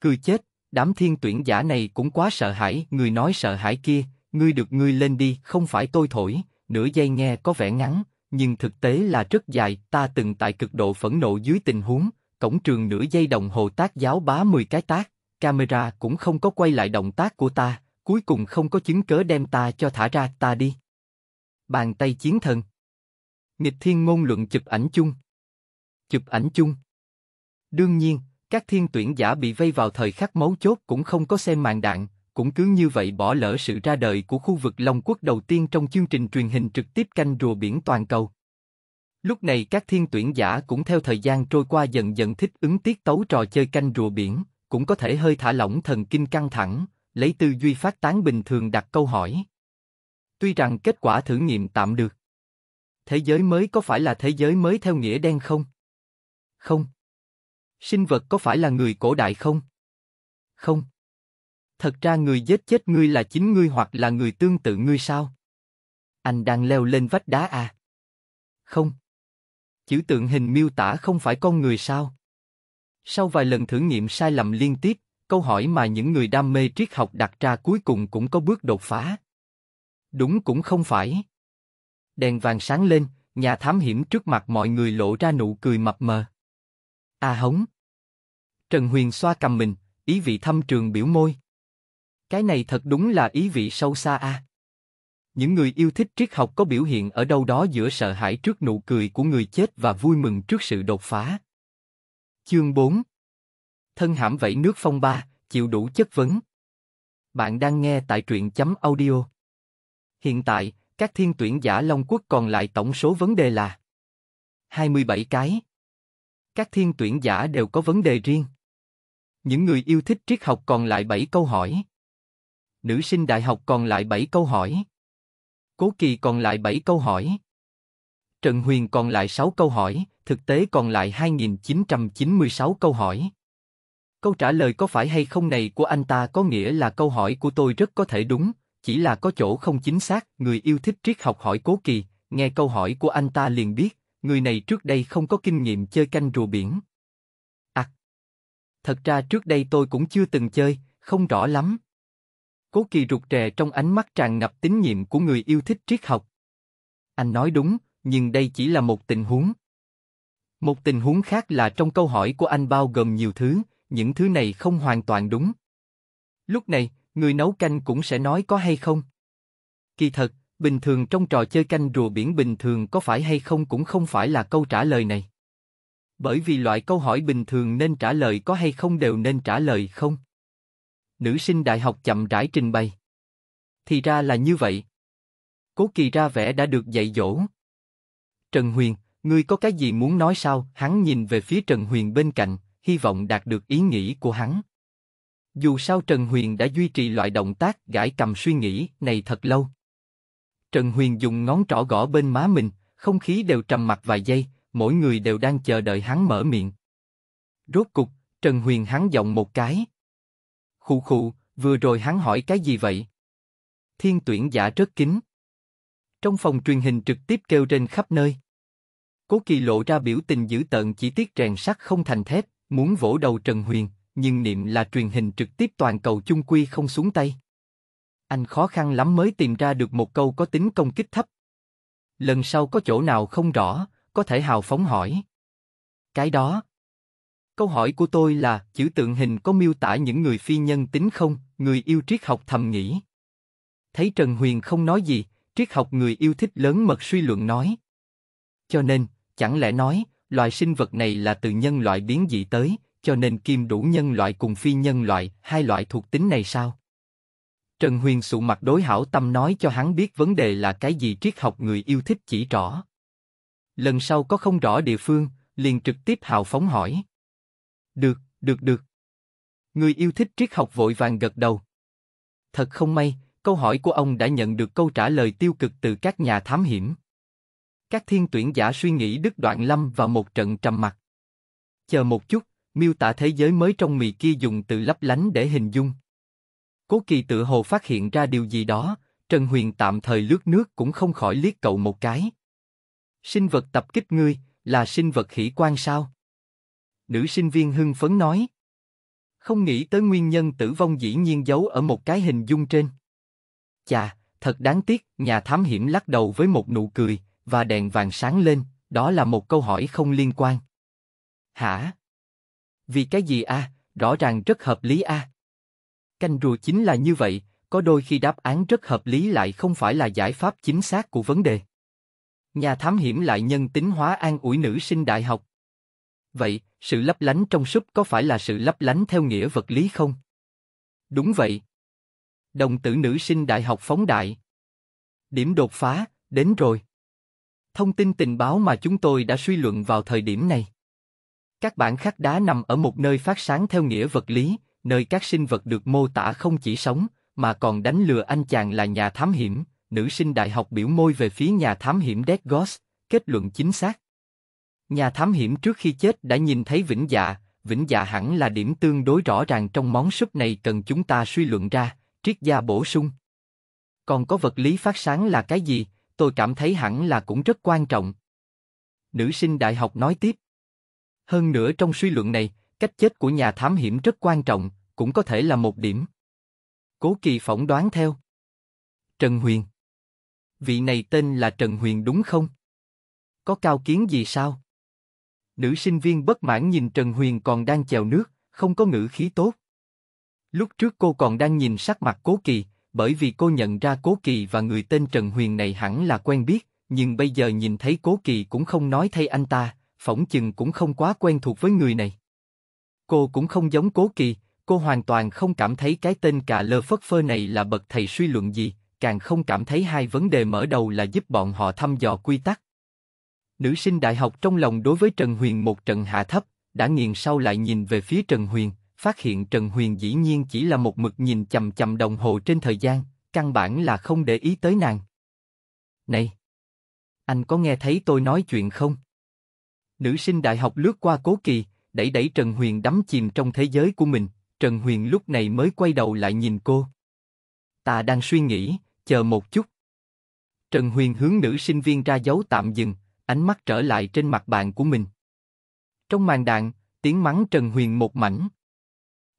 Cười chết, đám thiên tuyển giả này cũng quá sợ hãi, người nói sợ hãi kia, ngươi được ngươi lên đi, không phải tôi thổi, nửa giây nghe có vẻ ngắn, nhưng thực tế là rất dài, ta từng tại cực độ phẫn nộ dưới tình huống, cổng trường nửa giây đồng hồ tác giáo bá 10 cái tác, camera cũng không có quay lại động tác của ta, cuối cùng không có chứng cớ đem ta cho thả ra, ta đi. Bàn tay chiến thần Nghịch thiên ngôn luận chụp ảnh chung Chụp ảnh chung Đương nhiên, các thiên tuyển giả bị vây vào thời khắc mấu chốt cũng không có xem màn đạn, cũng cứ như vậy bỏ lỡ sự ra đời của khu vực Long Quốc đầu tiên trong chương trình truyền hình trực tiếp canh rùa biển toàn cầu. Lúc này các thiên tuyển giả cũng theo thời gian trôi qua dần dần thích ứng tiết tấu trò chơi canh rùa biển, cũng có thể hơi thả lỏng thần kinh căng thẳng, lấy tư duy phát tán bình thường đặt câu hỏi. Tuy rằng kết quả thử nghiệm tạm được. Thế giới mới có phải là thế giới mới theo nghĩa đen không? Không. Sinh vật có phải là người cổ đại không? Không. Thật ra người giết chết ngươi là chính ngươi hoặc là người tương tự ngươi sao? Anh đang leo lên vách đá à? Không. Chữ tượng hình miêu tả không phải con người sao? Sau vài lần thử nghiệm sai lầm liên tiếp, câu hỏi mà những người đam mê triết học đặt ra cuối cùng cũng có bước đột phá. Đúng cũng không phải. Đèn vàng sáng lên, nhà thám hiểm trước mặt mọi người lộ ra nụ cười mập mờ. A à hống. Trần Huyền xoa cầm mình, ý vị thâm trường biểu môi. Cái này thật đúng là ý vị sâu xa a. À. Những người yêu thích triết học có biểu hiện ở đâu đó giữa sợ hãi trước nụ cười của người chết và vui mừng trước sự đột phá. Chương 4 Thân hãm vẫy nước phong ba, chịu đủ chất vấn. Bạn đang nghe tại truyện chấm audio. Hiện tại, các thiên tuyển giả Long Quốc còn lại tổng số vấn đề là 27 cái. Các thiên tuyển giả đều có vấn đề riêng. Những người yêu thích triết học còn lại 7 câu hỏi. Nữ sinh đại học còn lại 7 câu hỏi. Cố Kỳ còn lại 7 câu hỏi. Trần Huyền còn lại 6 câu hỏi, thực tế còn lại 2996 câu hỏi. Câu trả lời có phải hay không này của anh ta có nghĩa là câu hỏi của tôi rất có thể đúng, chỉ là có chỗ không chính xác, người yêu thích triết học hỏi Cố Kỳ, nghe câu hỏi của anh ta liền biết, người này trước đây không có kinh nghiệm chơi canh rùa biển. À, thật ra trước đây tôi cũng chưa từng chơi, không rõ lắm. Cố Kỳ rụt rè trong ánh mắt tràn ngập tín nhiệm của người yêu thích triết học. Anh nói đúng, nhưng đây chỉ là một tình huống. Một tình huống khác là trong câu hỏi của anh bao gồm nhiều thứ, những thứ này không hoàn toàn đúng. Lúc này, người nấu canh cũng sẽ nói có hay không. Kỳ thật, bình thường trong trò chơi canh rùa biển bình thường có phải hay không cũng không phải là câu trả lời này. Bởi vì loại câu hỏi bình thường nên trả lời có hay không đều nên trả lời không. Nữ sinh đại học chậm rãi trình bày. Thì ra là như vậy. Cố kỳ ra vẻ đã được dạy dỗ. Trần Huyền, ngươi có cái gì muốn nói sao? Hắn nhìn về phía Trần Huyền bên cạnh, hy vọng đạt được ý nghĩ của hắn. Dù sao Trần Huyền đã duy trì loại động tác gãi cầm suy nghĩ này thật lâu. Trần Huyền dùng ngón trỏ gõ bên má mình, không khí đều trầm mặt vài giây, mỗi người đều đang chờ đợi hắn mở miệng. Rốt cục, Trần Huyền hắn giọng một cái. Khụ khụ, vừa rồi hắn hỏi cái gì vậy? Thiên tuyển giả rất kính, Trong phòng truyền hình trực tiếp kêu trên khắp nơi. Cố Kỳ lộ ra biểu tình dữ tợn chỉ tiếc rèn sắt không thành thép, muốn vỗ đầu Trần Huyền, nhưng niệm là truyền hình trực tiếp toàn cầu chung quy không xuống tay. Anh khó khăn lắm mới tìm ra được một câu có tính công kích thấp. Lần sau có chỗ nào không rõ, có thể hào phóng hỏi. Cái đó. Câu hỏi của tôi là, chữ tượng hình có miêu tả những người phi nhân tính không? Người yêu triết học thầm nghĩ. Thấy Trần Huyền không nói gì, triết học người yêu thích lớn mật suy luận nói. Cho nên, chẳng lẽ nói, loài sinh vật này là từ nhân loại biến dị tới, cho nên kim đủ nhân loại cùng phi nhân loại, hai loại thuộc tính này sao? Trần Huyền sụ mặt đối hảo tâm nói cho hắn biết vấn đề là cái gì triết học người yêu thích chỉ rõ. Lần sau có không rõ địa phương, liền trực tiếp hào phóng hỏi. Được, được được. Người yêu thích triết học vội vàng gật đầu. Thật không may, câu hỏi của ông đã nhận được câu trả lời tiêu cực từ các nhà thám hiểm. Các thiên tuyển giả suy nghĩ đứt đoạn lâm vào một trận trầm mặc. Chờ một chút, miêu tả thế giới mới trong mì kia dùng từ lấp lánh để hình dung. Cố Kỳ tự hồ phát hiện ra điều gì đó, Trần Huyền tạm thời lướt nước cũng không khỏi liếc cậu một cái. Sinh vật tập kích ngươi, là sinh vật khỉ quan sao? Nữ sinh viên hưng phấn nói. Không nghĩ tới nguyên nhân tử vong dĩ nhiên giấu ở một cái hình dung trên. Chà, thật đáng tiếc, nhà thám hiểm lắc đầu với một nụ cười, và đèn vàng sáng lên, đó là một câu hỏi không liên quan. Hả? Vì cái gì a? À? Rõ ràng rất hợp lý a. À? canh rùa chính là như vậy, có đôi khi đáp án rất hợp lý lại không phải là giải pháp chính xác của vấn đề. Nhà thám hiểm lại nhân tính hóa an ủi nữ sinh đại học. Vậy, sự lấp lánh trong súp có phải là sự lấp lánh theo nghĩa vật lý không? Đúng vậy. Đồng tử nữ sinh đại học phóng đại. Điểm đột phá, đến rồi. Thông tin tình báo mà chúng tôi đã suy luận vào thời điểm này. Các bản khắc đá nằm ở một nơi phát sáng theo nghĩa vật lý, nơi các sinh vật được mô tả không chỉ sống, mà còn đánh lừa anh chàng là nhà thám hiểm, nữ sinh đại học biểu môi về phía nhà thám hiểm Death kết luận chính xác. Nhà thám hiểm trước khi chết đã nhìn thấy vĩnh dạ, vĩnh dạ hẳn là điểm tương đối rõ ràng trong món súp này cần chúng ta suy luận ra, triết gia bổ sung. Còn có vật lý phát sáng là cái gì, tôi cảm thấy hẳn là cũng rất quan trọng. Nữ sinh đại học nói tiếp. Hơn nữa trong suy luận này, cách chết của nhà thám hiểm rất quan trọng, cũng có thể là một điểm. Cố Kỳ phỏng đoán theo. Trần Huyền. Vị này tên là Trần Huyền đúng không? Có cao kiến gì sao? Nữ sinh viên bất mãn nhìn Trần Huyền còn đang chèo nước, không có ngữ khí tốt. Lúc trước cô còn đang nhìn sắc mặt Cố Kỳ, bởi vì cô nhận ra Cố Kỳ và người tên Trần Huyền này hẳn là quen biết, nhưng bây giờ nhìn thấy Cố Kỳ cũng không nói thay anh ta, phỏng chừng cũng không quá quen thuộc với người này. Cô cũng không giống cố kỳ, cô hoàn toàn không cảm thấy cái tên cà lơ phất phơ này là bậc thầy suy luận gì, càng không cảm thấy hai vấn đề mở đầu là giúp bọn họ thăm dò quy tắc. Nữ sinh đại học trong lòng đối với Trần Huyền một trận hạ thấp, đã nghiền sau lại nhìn về phía Trần Huyền, phát hiện Trần Huyền dĩ nhiên chỉ là một mực nhìn chầm chầm đồng hồ trên thời gian, căn bản là không để ý tới nàng. Này! Anh có nghe thấy tôi nói chuyện không? Nữ sinh đại học lướt qua cố kỳ, đẩy đẩy Trần Huyền đắm chìm trong thế giới của mình, Trần Huyền lúc này mới quay đầu lại nhìn cô. Ta đang suy nghĩ, chờ một chút. Trần Huyền hướng nữ sinh viên ra dấu tạm dừng, ánh mắt trở lại trên mặt bạn của mình. Trong màn đạn, tiếng mắng Trần Huyền một mảnh.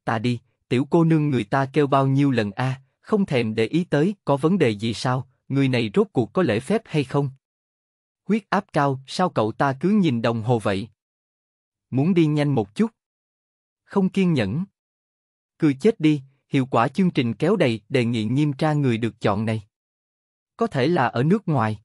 Ta đi, tiểu cô nương người ta kêu bao nhiêu lần a, à, không thèm để ý tới có vấn đề gì sao, người này rốt cuộc có lễ phép hay không? Huyết áp cao, sao cậu ta cứ nhìn đồng hồ vậy? muốn đi nhanh một chút. Không kiên nhẫn. Cười chết đi, hiệu quả chương trình kéo đầy đề nghị nghiêm tra người được chọn này. Có thể là ở nước ngoài.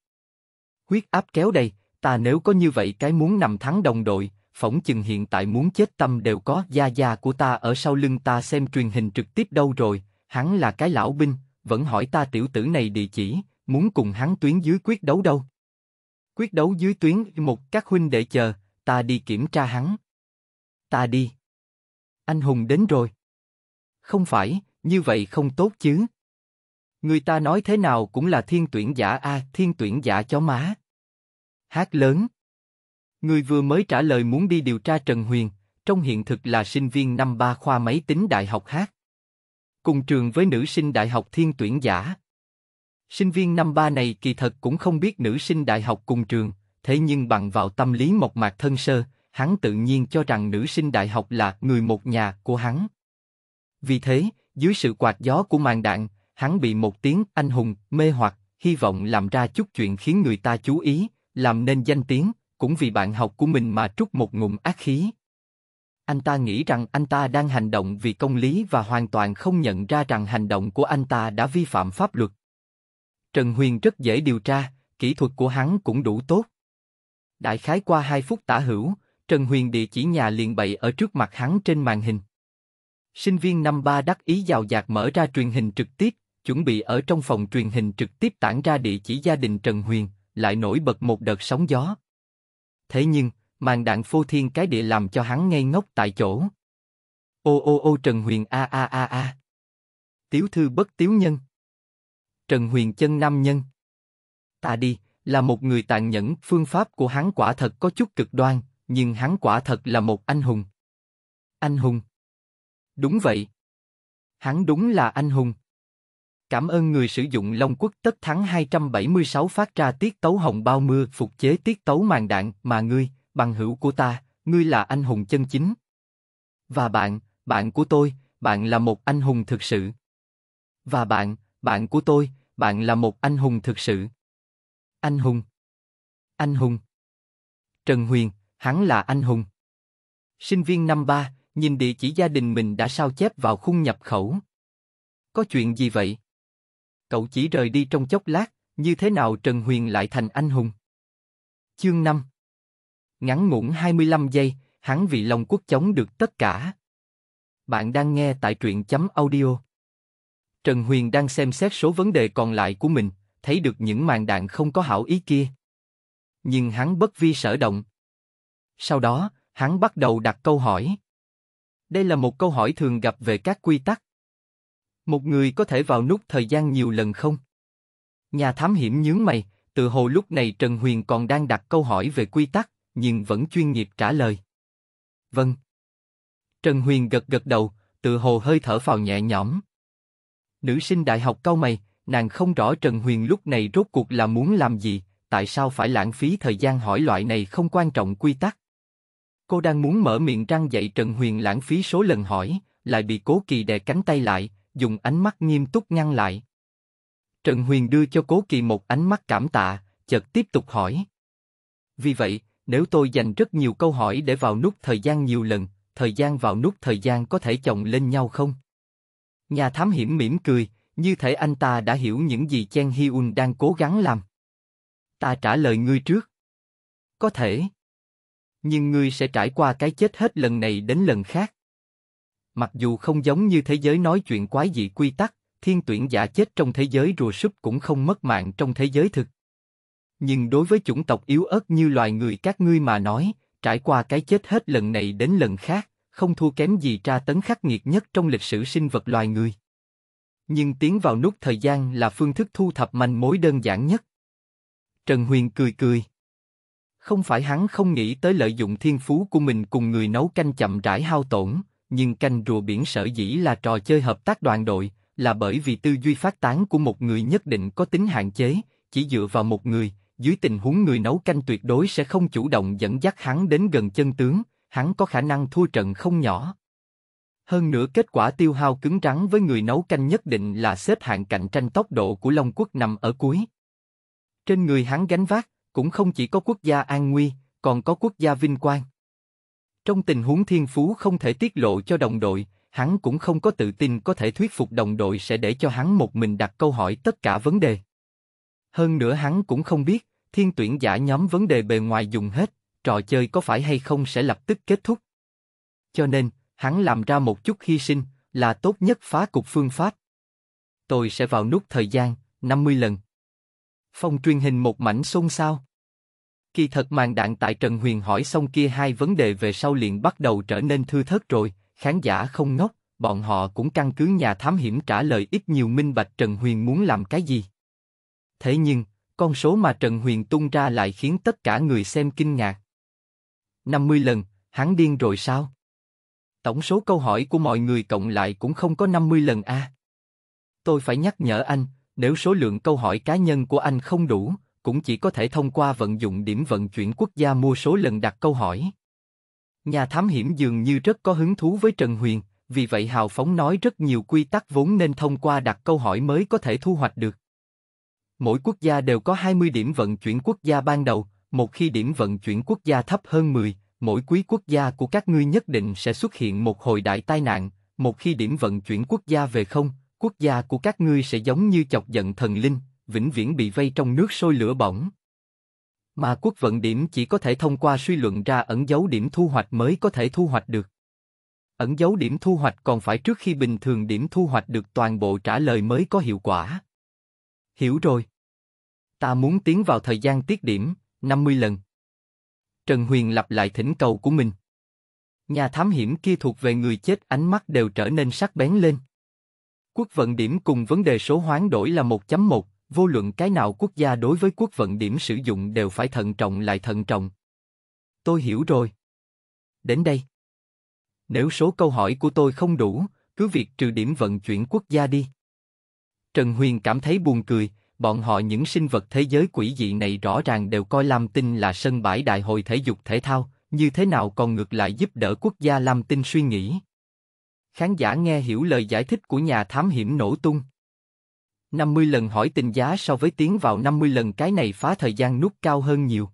Huyết áp kéo đầy, ta nếu có như vậy cái muốn nằm thắng đồng đội, phỏng chừng hiện tại muốn chết tâm đều có gia gia của ta ở sau lưng ta xem truyền hình trực tiếp đâu rồi, hắn là cái lão binh, vẫn hỏi ta tiểu tử này địa chỉ, muốn cùng hắn tuyến dưới quyết đấu đâu. Quyết đấu dưới tuyến một các huynh để chờ, Ta đi kiểm tra hắn. Ta đi. Anh hùng đến rồi. Không phải, như vậy không tốt chứ. Người ta nói thế nào cũng là thiên tuyển giả a, thiên tuyển giả chó má. Hát lớn. Người vừa mới trả lời muốn đi điều tra Trần Huyền, trong hiện thực là sinh viên năm ba khoa máy tính đại học hát. Cùng trường với nữ sinh đại học thiên tuyển giả. Sinh viên năm ba này kỳ thật cũng không biết nữ sinh đại học cùng trường thế nhưng bằng vào tâm lý mộc mạc thân sơ, hắn tự nhiên cho rằng nữ sinh đại học là người một nhà của hắn. Vì thế, dưới sự quạt gió của màn đạn, hắn bị một tiếng anh hùng mê hoặc, hy vọng làm ra chút chuyện khiến người ta chú ý, làm nên danh tiếng, cũng vì bạn học của mình mà trút một ngụm ác khí. Anh ta nghĩ rằng anh ta đang hành động vì công lý và hoàn toàn không nhận ra rằng hành động của anh ta đã vi phạm pháp luật. Trần Huyền rất dễ điều tra, kỹ thuật của hắn cũng đủ tốt, Đại khái qua hai phút tả hữu, Trần Huyền địa chỉ nhà liền bậy ở trước mặt hắn trên màn hình. Sinh viên năm ba đắc ý giàu dạt mở ra truyền hình trực tiếp, chuẩn bị ở trong phòng truyền hình trực tiếp tản ra địa chỉ gia đình Trần Huyền, lại nổi bật một đợt sóng gió. Thế nhưng, màn đạn phô thiên cái địa làm cho hắn ngây ngốc tại chỗ. Ô ô ô Trần Huyền a a a a. Tiếu thư bất tiếu nhân. Trần Huyền chân nam nhân. Ta đi, là một người tàn nhẫn, phương pháp của hắn quả thật có chút cực đoan, nhưng hắn quả thật là một anh hùng. Anh hùng. Đúng vậy. Hắn đúng là anh hùng. Cảm ơn người sử dụng Long Quốc tất thắng 276 phát ra tiết tấu hồng bao mưa phục chế tiết tấu màn đạn mà ngươi, bằng hữu của ta, ngươi là anh hùng chân chính. Và bạn, bạn của tôi, bạn là một anh hùng thực sự. Và bạn, bạn của tôi, bạn là một anh hùng thực sự. Anh hùng. Anh hùng. Trần Huyền, hắn là anh hùng. Sinh viên năm ba, nhìn địa chỉ gia đình mình đã sao chép vào khung nhập khẩu. Có chuyện gì vậy? Cậu chỉ rời đi trong chốc lát, như thế nào Trần Huyền lại thành anh hùng? Chương 5 Ngắn ngủn 25 giây, hắn vì lòng quốc chống được tất cả. Bạn đang nghe tại truyện chấm audio. Trần Huyền đang xem xét số vấn đề còn lại của mình, thấy được những màn đạn không có hảo ý kia. Nhưng hắn bất vi sở động. Sau đó, hắn bắt đầu đặt câu hỏi. Đây là một câu hỏi thường gặp về các quy tắc. Một người có thể vào nút thời gian nhiều lần không? Nhà thám hiểm nhướng mày, từ hồ lúc này Trần Huyền còn đang đặt câu hỏi về quy tắc, nhưng vẫn chuyên nghiệp trả lời. Vâng. Trần Huyền gật gật đầu, từ hồ hơi thở vào nhẹ nhõm. Nữ sinh đại học cau mày, nàng không rõ Trần Huyền lúc này rốt cuộc là muốn làm gì, tại sao phải lãng phí thời gian hỏi loại này không quan trọng quy tắc. Cô đang muốn mở miệng răng dạy Trần Huyền lãng phí số lần hỏi, lại bị Cố Kỳ đè cánh tay lại, dùng ánh mắt nghiêm túc ngăn lại. Trần Huyền đưa cho Cố Kỳ một ánh mắt cảm tạ, chợt tiếp tục hỏi. Vì vậy, nếu tôi dành rất nhiều câu hỏi để vào nút thời gian nhiều lần, thời gian vào nút thời gian có thể chồng lên nhau không? Nhà thám hiểm mỉm cười, như thể anh ta đã hiểu những gì Chen Hyun đang cố gắng làm. Ta trả lời ngươi trước. Có thể. Nhưng ngươi sẽ trải qua cái chết hết lần này đến lần khác. Mặc dù không giống như thế giới nói chuyện quái dị quy tắc, thiên tuyển giả chết trong thế giới rùa súp cũng không mất mạng trong thế giới thực. Nhưng đối với chủng tộc yếu ớt như loài người các ngươi mà nói, trải qua cái chết hết lần này đến lần khác, không thua kém gì tra tấn khắc nghiệt nhất trong lịch sử sinh vật loài người nhưng tiến vào nút thời gian là phương thức thu thập manh mối đơn giản nhất. Trần Huyền cười cười. Không phải hắn không nghĩ tới lợi dụng thiên phú của mình cùng người nấu canh chậm rãi hao tổn, nhưng canh rùa biển sở dĩ là trò chơi hợp tác đoàn đội, là bởi vì tư duy phát tán của một người nhất định có tính hạn chế, chỉ dựa vào một người, dưới tình huống người nấu canh tuyệt đối sẽ không chủ động dẫn dắt hắn đến gần chân tướng, hắn có khả năng thua trận không nhỏ. Hơn nữa kết quả tiêu hao cứng rắn với người nấu canh nhất định là xếp hạng cạnh tranh tốc độ của Long Quốc nằm ở cuối. Trên người hắn gánh vác, cũng không chỉ có quốc gia an nguy, còn có quốc gia vinh quang. Trong tình huống thiên phú không thể tiết lộ cho đồng đội, hắn cũng không có tự tin có thể thuyết phục đồng đội sẽ để cho hắn một mình đặt câu hỏi tất cả vấn đề. Hơn nữa hắn cũng không biết, thiên tuyển giả nhóm vấn đề bề ngoài dùng hết, trò chơi có phải hay không sẽ lập tức kết thúc. Cho nên, hắn làm ra một chút hy sinh, là tốt nhất phá cục phương pháp. Tôi sẽ vào nút thời gian, 50 lần. Phong truyền hình một mảnh xôn xao. Kỳ thật màn đạn tại Trần Huyền hỏi xong kia hai vấn đề về sau liền bắt đầu trở nên thư thớt rồi, khán giả không ngốc, bọn họ cũng căn cứ nhà thám hiểm trả lời ít nhiều minh bạch Trần Huyền muốn làm cái gì. Thế nhưng, con số mà Trần Huyền tung ra lại khiến tất cả người xem kinh ngạc. 50 lần, hắn điên rồi sao? tổng số câu hỏi của mọi người cộng lại cũng không có 50 lần a. Tôi phải nhắc nhở anh, nếu số lượng câu hỏi cá nhân của anh không đủ, cũng chỉ có thể thông qua vận dụng điểm vận chuyển quốc gia mua số lần đặt câu hỏi. Nhà thám hiểm dường như rất có hứng thú với Trần Huyền, vì vậy Hào Phóng nói rất nhiều quy tắc vốn nên thông qua đặt câu hỏi mới có thể thu hoạch được. Mỗi quốc gia đều có 20 điểm vận chuyển quốc gia ban đầu, một khi điểm vận chuyển quốc gia thấp hơn 10, mỗi quý quốc gia của các ngươi nhất định sẽ xuất hiện một hồi đại tai nạn, một khi điểm vận chuyển quốc gia về không, quốc gia của các ngươi sẽ giống như chọc giận thần linh, vĩnh viễn bị vây trong nước sôi lửa bỏng. Mà quốc vận điểm chỉ có thể thông qua suy luận ra ẩn dấu điểm thu hoạch mới có thể thu hoạch được. Ẩn dấu điểm thu hoạch còn phải trước khi bình thường điểm thu hoạch được toàn bộ trả lời mới có hiệu quả. Hiểu rồi. Ta muốn tiến vào thời gian tiết điểm, 50 lần. Trần Huyền lặp lại thỉnh cầu của mình. Nhà thám hiểm kia thuộc về người chết ánh mắt đều trở nên sắc bén lên. Quốc vận điểm cùng vấn đề số hoán đổi là 1.1, vô luận cái nào quốc gia đối với quốc vận điểm sử dụng đều phải thận trọng lại thận trọng. Tôi hiểu rồi. Đến đây. Nếu số câu hỏi của tôi không đủ, cứ việc trừ điểm vận chuyển quốc gia đi. Trần Huyền cảm thấy buồn cười, bọn họ những sinh vật thế giới quỷ dị này rõ ràng đều coi Lam Tinh là sân bãi đại hội thể dục thể thao, như thế nào còn ngược lại giúp đỡ quốc gia Lam Tinh suy nghĩ. Khán giả nghe hiểu lời giải thích của nhà thám hiểm nổ tung. 50 lần hỏi tình giá so với tiến vào 50 lần cái này phá thời gian nút cao hơn nhiều.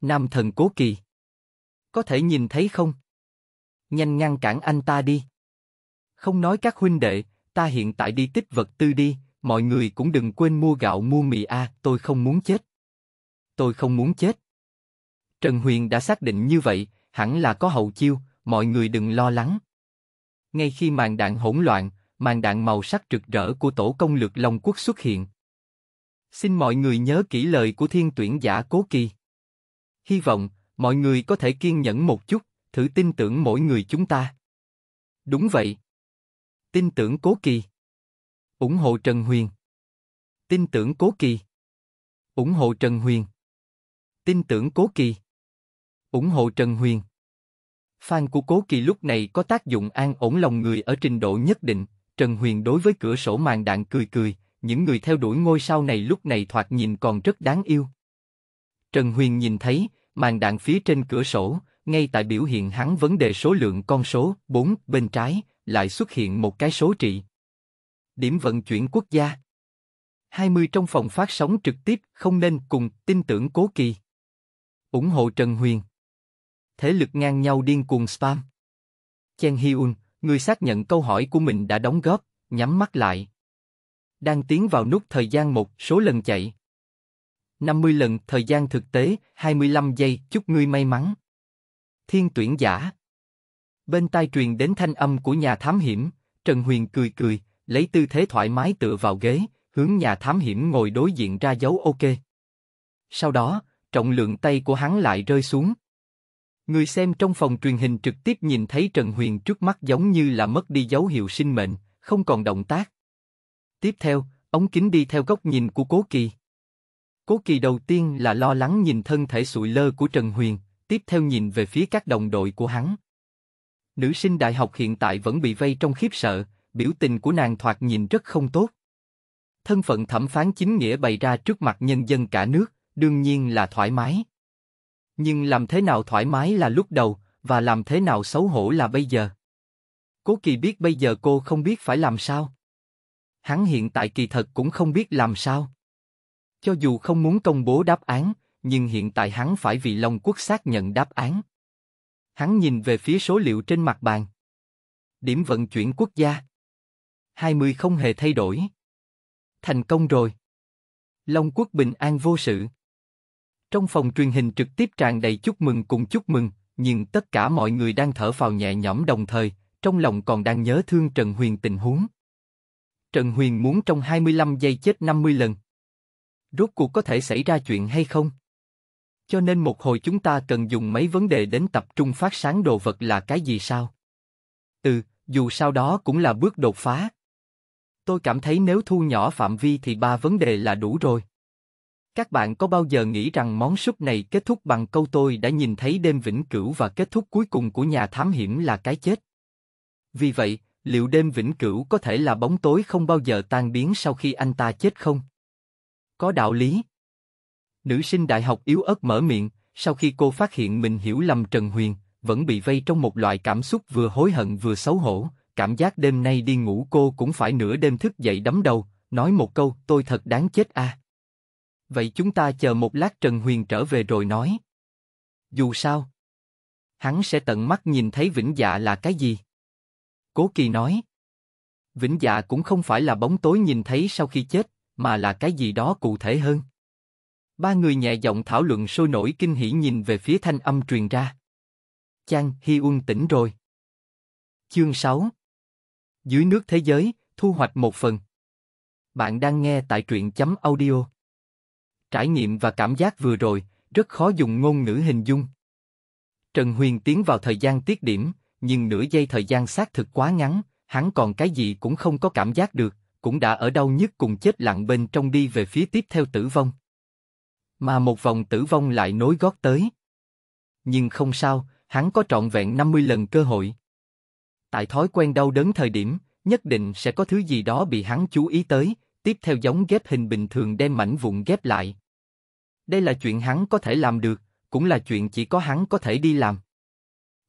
Nam thần cố kỳ. Có thể nhìn thấy không? Nhanh ngăn cản anh ta đi. Không nói các huynh đệ, ta hiện tại đi tích vật tư đi, Mọi người cũng đừng quên mua gạo mua mì a, à, tôi không muốn chết. Tôi không muốn chết. Trần Huyền đã xác định như vậy, hẳn là có hậu chiêu, mọi người đừng lo lắng. Ngay khi màn đạn hỗn loạn, màn đạn màu sắc rực rỡ của tổ công lược Long Quốc xuất hiện. Xin mọi người nhớ kỹ lời của thiên tuyển giả Cố Kỳ. Hy vọng, mọi người có thể kiên nhẫn một chút, thử tin tưởng mỗi người chúng ta. Đúng vậy. Tin tưởng Cố Kỳ ủng hộ Trần Huyền, tin tưởng Cố Kỳ, ủng hộ Trần Huyền, tin tưởng Cố Kỳ, ủng hộ Trần Huyền. Fan của Cố Kỳ lúc này có tác dụng an ổn lòng người ở trình độ nhất định. Trần Huyền đối với cửa sổ màn đạn cười cười, những người theo đuổi ngôi sao này lúc này thoạt nhìn còn rất đáng yêu. Trần Huyền nhìn thấy, màn đạn phía trên cửa sổ, ngay tại biểu hiện hắn vấn đề số lượng con số 4 bên trái, lại xuất hiện một cái số trị. Điểm vận chuyển quốc gia 20 trong phòng phát sóng trực tiếp không nên cùng tin tưởng Cố Kỳ. ủng hộ Trần Huyền. Thế lực ngang nhau điên cuồng spam. Chen Hyun, người xác nhận câu hỏi của mình đã đóng góp, nhắm mắt lại. Đang tiến vào nút thời gian một số lần chạy. 50 lần thời gian thực tế, 25 giây, chúc ngươi may mắn. Thiên tuyển giả. Bên tai truyền đến thanh âm của nhà thám hiểm, Trần Huyền cười cười, lấy tư thế thoải mái tựa vào ghế, hướng nhà thám hiểm ngồi đối diện ra dấu OK. Sau đó, trọng lượng tay của hắn lại rơi xuống. Người xem trong phòng truyền hình trực tiếp nhìn thấy Trần Huyền trước mắt giống như là mất đi dấu hiệu sinh mệnh, không còn động tác. Tiếp theo, ống kính đi theo góc nhìn của Cố Kỳ. Cố Kỳ đầu tiên là lo lắng nhìn thân thể sụi lơ của Trần Huyền, tiếp theo nhìn về phía các đồng đội của hắn. Nữ sinh đại học hiện tại vẫn bị vây trong khiếp sợ, biểu tình của nàng thoạt nhìn rất không tốt. Thân phận thẩm phán chính nghĩa bày ra trước mặt nhân dân cả nước, đương nhiên là thoải mái. Nhưng làm thế nào thoải mái là lúc đầu, và làm thế nào xấu hổ là bây giờ. Cố Kỳ biết bây giờ cô không biết phải làm sao. Hắn hiện tại kỳ thật cũng không biết làm sao. Cho dù không muốn công bố đáp án, nhưng hiện tại hắn phải vì Long Quốc xác nhận đáp án. Hắn nhìn về phía số liệu trên mặt bàn. Điểm vận chuyển quốc gia. 20 không hề thay đổi. Thành công rồi. Long Quốc bình an vô sự. Trong phòng truyền hình trực tiếp tràn đầy chúc mừng cùng chúc mừng, nhưng tất cả mọi người đang thở phào nhẹ nhõm đồng thời, trong lòng còn đang nhớ thương Trần Huyền tình huống. Trần Huyền muốn trong 25 giây chết 50 lần. Rốt cuộc có thể xảy ra chuyện hay không? Cho nên một hồi chúng ta cần dùng mấy vấn đề đến tập trung phát sáng đồ vật là cái gì sao? Ừ, dù sau đó cũng là bước đột phá, Tôi cảm thấy nếu thu nhỏ phạm vi thì ba vấn đề là đủ rồi. Các bạn có bao giờ nghĩ rằng món súp này kết thúc bằng câu tôi đã nhìn thấy đêm vĩnh cửu và kết thúc cuối cùng của nhà thám hiểm là cái chết? Vì vậy, liệu đêm vĩnh cửu có thể là bóng tối không bao giờ tan biến sau khi anh ta chết không? Có đạo lý. Nữ sinh đại học yếu ớt mở miệng, sau khi cô phát hiện mình hiểu lầm Trần Huyền, vẫn bị vây trong một loại cảm xúc vừa hối hận vừa xấu hổ, cảm giác đêm nay đi ngủ cô cũng phải nửa đêm thức dậy đấm đầu, nói một câu tôi thật đáng chết a à. Vậy chúng ta chờ một lát Trần Huyền trở về rồi nói. Dù sao, hắn sẽ tận mắt nhìn thấy vĩnh dạ là cái gì. Cố Kỳ nói. Vĩnh dạ cũng không phải là bóng tối nhìn thấy sau khi chết, mà là cái gì đó cụ thể hơn. Ba người nhẹ giọng thảo luận sôi nổi kinh hỉ nhìn về phía thanh âm truyền ra. Chang Hi un tỉnh rồi. Chương 6 dưới nước thế giới, thu hoạch một phần. Bạn đang nghe tại truyện chấm audio. Trải nghiệm và cảm giác vừa rồi, rất khó dùng ngôn ngữ hình dung. Trần Huyền tiến vào thời gian tiết điểm, nhưng nửa giây thời gian xác thực quá ngắn, hắn còn cái gì cũng không có cảm giác được, cũng đã ở đâu nhất cùng chết lặng bên trong đi về phía tiếp theo tử vong. Mà một vòng tử vong lại nối gót tới. Nhưng không sao, hắn có trọn vẹn 50 lần cơ hội. Tại thói quen đau đớn thời điểm, nhất định sẽ có thứ gì đó bị hắn chú ý tới, tiếp theo giống ghép hình bình thường đem mảnh vụn ghép lại. Đây là chuyện hắn có thể làm được, cũng là chuyện chỉ có hắn có thể đi làm.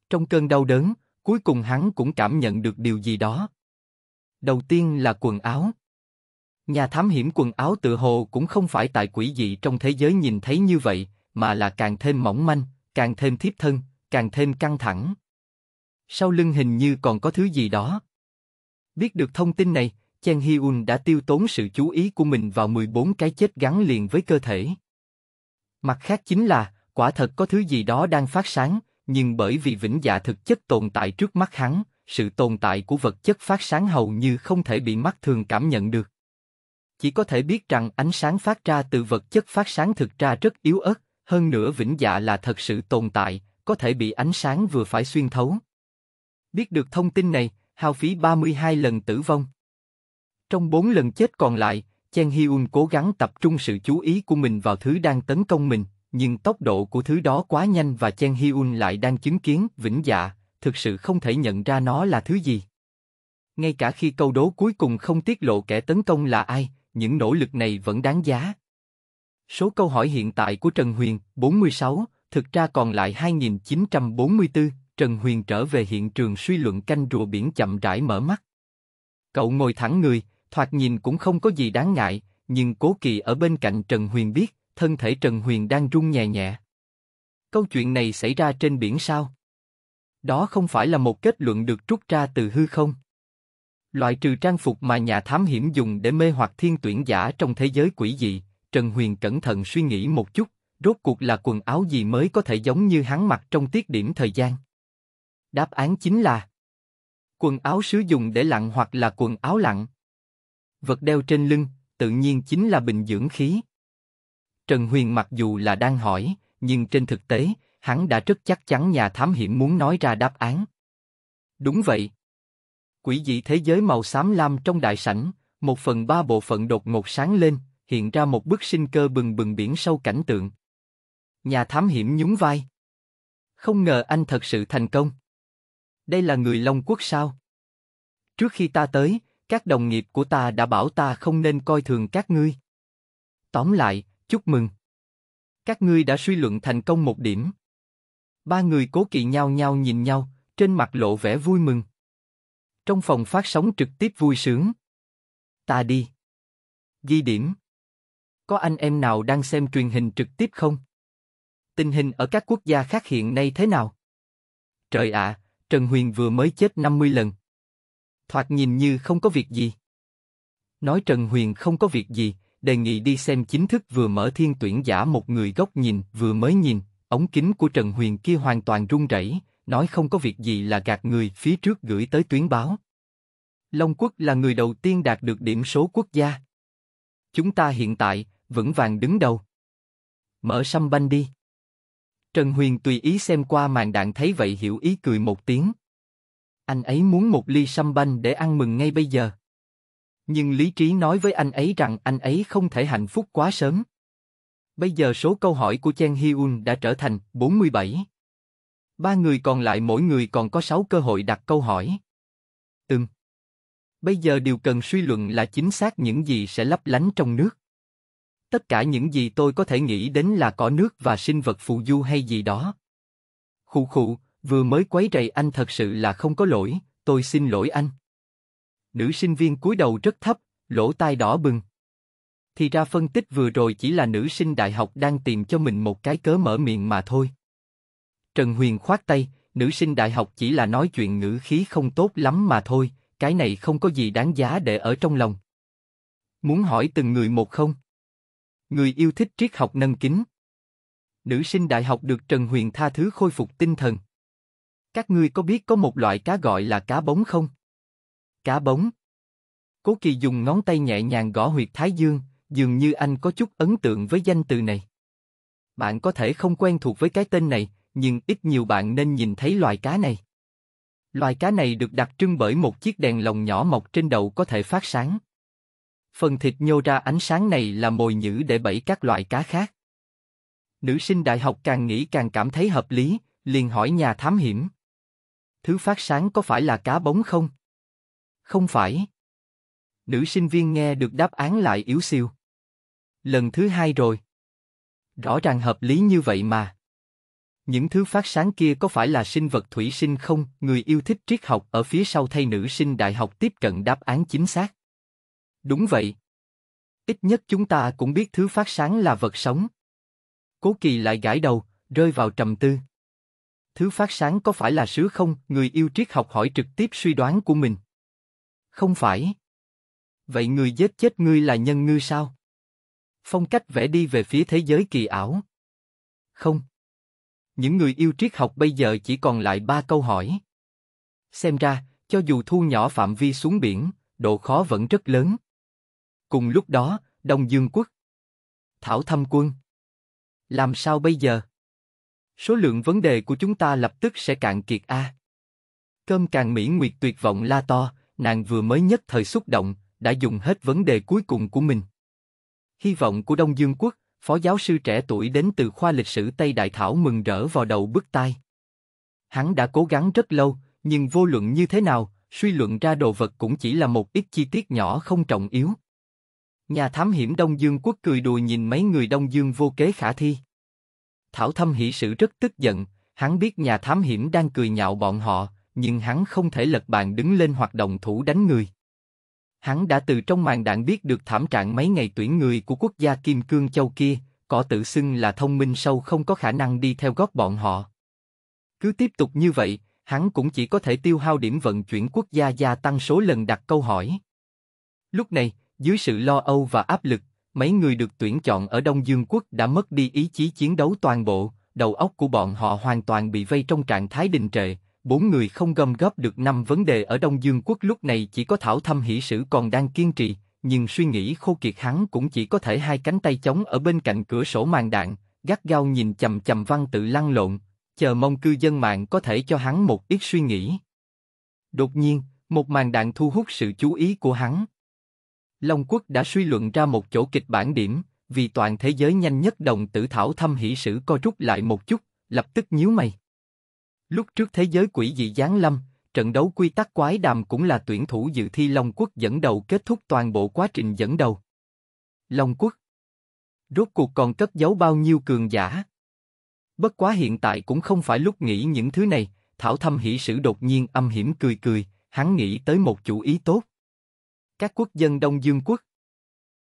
Trong cơn đau đớn, cuối cùng hắn cũng cảm nhận được điều gì đó. Đầu tiên là quần áo. Nhà thám hiểm quần áo tự hồ cũng không phải tại quỷ dị trong thế giới nhìn thấy như vậy, mà là càng thêm mỏng manh, càng thêm thiếp thân, càng thêm căng thẳng. Sau lưng hình như còn có thứ gì đó. Biết được thông tin này, Chen Hyun đã tiêu tốn sự chú ý của mình vào 14 cái chết gắn liền với cơ thể. Mặt khác chính là, quả thật có thứ gì đó đang phát sáng, nhưng bởi vì vĩnh dạ thực chất tồn tại trước mắt hắn, sự tồn tại của vật chất phát sáng hầu như không thể bị mắt thường cảm nhận được. Chỉ có thể biết rằng ánh sáng phát ra từ vật chất phát sáng thực ra rất yếu ớt, hơn nữa vĩnh dạ là thật sự tồn tại, có thể bị ánh sáng vừa phải xuyên thấu. Biết được thông tin này, hao phí 32 lần tử vong. Trong 4 lần chết còn lại, Chen Hyun cố gắng tập trung sự chú ý của mình vào thứ đang tấn công mình, nhưng tốc độ của thứ đó quá nhanh và Chen Hyun lại đang chứng kiến vĩnh dạ, thực sự không thể nhận ra nó là thứ gì. Ngay cả khi câu đố cuối cùng không tiết lộ kẻ tấn công là ai, những nỗ lực này vẫn đáng giá. Số câu hỏi hiện tại của Trần Huyền, 46, thực ra còn lại 2944, Trần Huyền trở về hiện trường suy luận canh rùa biển chậm rãi mở mắt. Cậu ngồi thẳng người, thoạt nhìn cũng không có gì đáng ngại, nhưng Cố Kỳ ở bên cạnh Trần Huyền biết, thân thể Trần Huyền đang rung nhẹ nhẹ. Câu chuyện này xảy ra trên biển sao? Đó không phải là một kết luận được rút ra từ hư không? Loại trừ trang phục mà nhà thám hiểm dùng để mê hoặc thiên tuyển giả trong thế giới quỷ dị, Trần Huyền cẩn thận suy nghĩ một chút, rốt cuộc là quần áo gì mới có thể giống như hắn mặc trong tiết điểm thời gian. Đáp án chính là quần áo sử dụng để lặn hoặc là quần áo lặn. Vật đeo trên lưng, tự nhiên chính là bình dưỡng khí. Trần Huyền mặc dù là đang hỏi, nhưng trên thực tế, hắn đã rất chắc chắn nhà thám hiểm muốn nói ra đáp án. Đúng vậy. Quỷ dị thế giới màu xám lam trong đại sảnh, một phần ba bộ phận đột ngột sáng lên, hiện ra một bức sinh cơ bừng bừng biển sâu cảnh tượng. Nhà thám hiểm nhún vai. Không ngờ anh thật sự thành công đây là người Long Quốc sao? Trước khi ta tới, các đồng nghiệp của ta đã bảo ta không nên coi thường các ngươi. Tóm lại, chúc mừng. Các ngươi đã suy luận thành công một điểm. Ba người cố kỵ nhau nhau nhìn nhau, trên mặt lộ vẻ vui mừng. Trong phòng phát sóng trực tiếp vui sướng. Ta đi. Ghi điểm. Có anh em nào đang xem truyền hình trực tiếp không? Tình hình ở các quốc gia khác hiện nay thế nào? Trời ạ, à, Trần Huyền vừa mới chết 50 lần. Thoạt nhìn như không có việc gì. Nói Trần Huyền không có việc gì, đề nghị đi xem chính thức vừa mở thiên tuyển giả một người góc nhìn vừa mới nhìn, ống kính của Trần Huyền kia hoàn toàn run rẩy, nói không có việc gì là gạt người phía trước gửi tới tuyến báo. Long Quốc là người đầu tiên đạt được điểm số quốc gia. Chúng ta hiện tại vững vàng đứng đầu. Mở xăm banh đi. Trần Huyền tùy ý xem qua màn đạn thấy vậy hiểu ý cười một tiếng. Anh ấy muốn một ly sâm banh để ăn mừng ngay bây giờ. Nhưng lý trí nói với anh ấy rằng anh ấy không thể hạnh phúc quá sớm. Bây giờ số câu hỏi của Chen Hyun đã trở thành 47. Ba người còn lại mỗi người còn có 6 cơ hội đặt câu hỏi. Ừm. Bây giờ điều cần suy luận là chính xác những gì sẽ lấp lánh trong nước. Tất cả những gì tôi có thể nghĩ đến là cỏ nước và sinh vật phù du hay gì đó. Khụ khụ, vừa mới quấy rầy anh thật sự là không có lỗi, tôi xin lỗi anh. Nữ sinh viên cúi đầu rất thấp, lỗ tai đỏ bừng. Thì ra phân tích vừa rồi chỉ là nữ sinh đại học đang tìm cho mình một cái cớ mở miệng mà thôi. Trần Huyền khoát tay, nữ sinh đại học chỉ là nói chuyện ngữ khí không tốt lắm mà thôi, cái này không có gì đáng giá để ở trong lòng. Muốn hỏi từng người một không? người yêu thích triết học nâng kính. Nữ sinh đại học được Trần Huyền tha thứ khôi phục tinh thần. Các ngươi có biết có một loại cá gọi là cá bóng không? Cá bóng. Cố Kỳ dùng ngón tay nhẹ nhàng gõ huyệt thái dương, dường như anh có chút ấn tượng với danh từ này. Bạn có thể không quen thuộc với cái tên này, nhưng ít nhiều bạn nên nhìn thấy loài cá này. Loài cá này được đặc trưng bởi một chiếc đèn lồng nhỏ mọc trên đầu có thể phát sáng. Phần thịt nhô ra ánh sáng này là mồi nhữ để bẫy các loại cá khác. Nữ sinh đại học càng nghĩ càng cảm thấy hợp lý, liền hỏi nhà thám hiểm. Thứ phát sáng có phải là cá bóng không? Không phải. Nữ sinh viên nghe được đáp án lại yếu siêu. Lần thứ hai rồi. Rõ ràng hợp lý như vậy mà những thứ phát sáng kia có phải là sinh vật thủy sinh không? Người yêu thích triết học ở phía sau thay nữ sinh đại học tiếp cận đáp án chính xác. Đúng vậy. Ít nhất chúng ta cũng biết thứ phát sáng là vật sống. Cố kỳ lại gãi đầu, rơi vào trầm tư. Thứ phát sáng có phải là sứ không? Người yêu triết học hỏi trực tiếp suy đoán của mình. Không phải. Vậy người giết chết ngươi là nhân ngư sao? Phong cách vẽ đi về phía thế giới kỳ ảo. Không. Những người yêu triết học bây giờ chỉ còn lại ba câu hỏi. Xem ra, cho dù thu nhỏ phạm vi xuống biển, độ khó vẫn rất lớn. Cùng lúc đó, Đông Dương quốc. Thảo thâm quân. Làm sao bây giờ? Số lượng vấn đề của chúng ta lập tức sẽ cạn kiệt a. À. Cơm càng mỹ nguyệt tuyệt vọng la to, nàng vừa mới nhất thời xúc động, đã dùng hết vấn đề cuối cùng của mình. Hy vọng của Đông Dương quốc, phó giáo sư trẻ tuổi đến từ khoa lịch sử Tây Đại Thảo mừng rỡ vào đầu bức tai. Hắn đã cố gắng rất lâu, nhưng vô luận như thế nào, suy luận ra đồ vật cũng chỉ là một ít chi tiết nhỏ không trọng yếu. Nhà thám hiểm Đông Dương quốc cười đùa nhìn mấy người Đông Dương vô kế khả thi. Thảo Thâm hỷ sự rất tức giận, hắn biết nhà thám hiểm đang cười nhạo bọn họ, nhưng hắn không thể lật bàn đứng lên hoạt động thủ đánh người. Hắn đã từ trong màn đạn biết được thảm trạng mấy ngày tuyển người của quốc gia Kim Cương Châu kia, cỏ tự xưng là thông minh sâu không có khả năng đi theo góp bọn họ. Cứ tiếp tục như vậy, hắn cũng chỉ có thể tiêu hao điểm vận chuyển quốc gia gia tăng số lần đặt câu hỏi. Lúc này, dưới sự lo âu và áp lực, mấy người được tuyển chọn ở Đông Dương quốc đã mất đi ý chí chiến đấu toàn bộ, đầu óc của bọn họ hoàn toàn bị vây trong trạng thái đình trệ. Bốn người không gom góp được năm vấn đề ở Đông Dương quốc lúc này chỉ có Thảo Thâm Hỷ Sử còn đang kiên trì, nhưng suy nghĩ khô kiệt hắn cũng chỉ có thể hai cánh tay chống ở bên cạnh cửa sổ màn đạn, gắt gao nhìn chầm chầm văn tự lăn lộn, chờ mong cư dân mạng có thể cho hắn một ít suy nghĩ. Đột nhiên, một màn đạn thu hút sự chú ý của hắn. Long Quốc đã suy luận ra một chỗ kịch bản điểm, vì toàn thế giới nhanh nhất đồng tử thảo thâm hỷ sử co rút lại một chút, lập tức nhíu mày. Lúc trước thế giới quỷ dị giáng lâm, trận đấu quy tắc quái đàm cũng là tuyển thủ dự thi Long Quốc dẫn đầu kết thúc toàn bộ quá trình dẫn đầu. Long Quốc Rốt cuộc còn cất giấu bao nhiêu cường giả? Bất quá hiện tại cũng không phải lúc nghĩ những thứ này, Thảo Thâm Hỷ Sử đột nhiên âm hiểm cười cười, hắn nghĩ tới một chủ ý tốt các quốc dân Đông Dương quốc.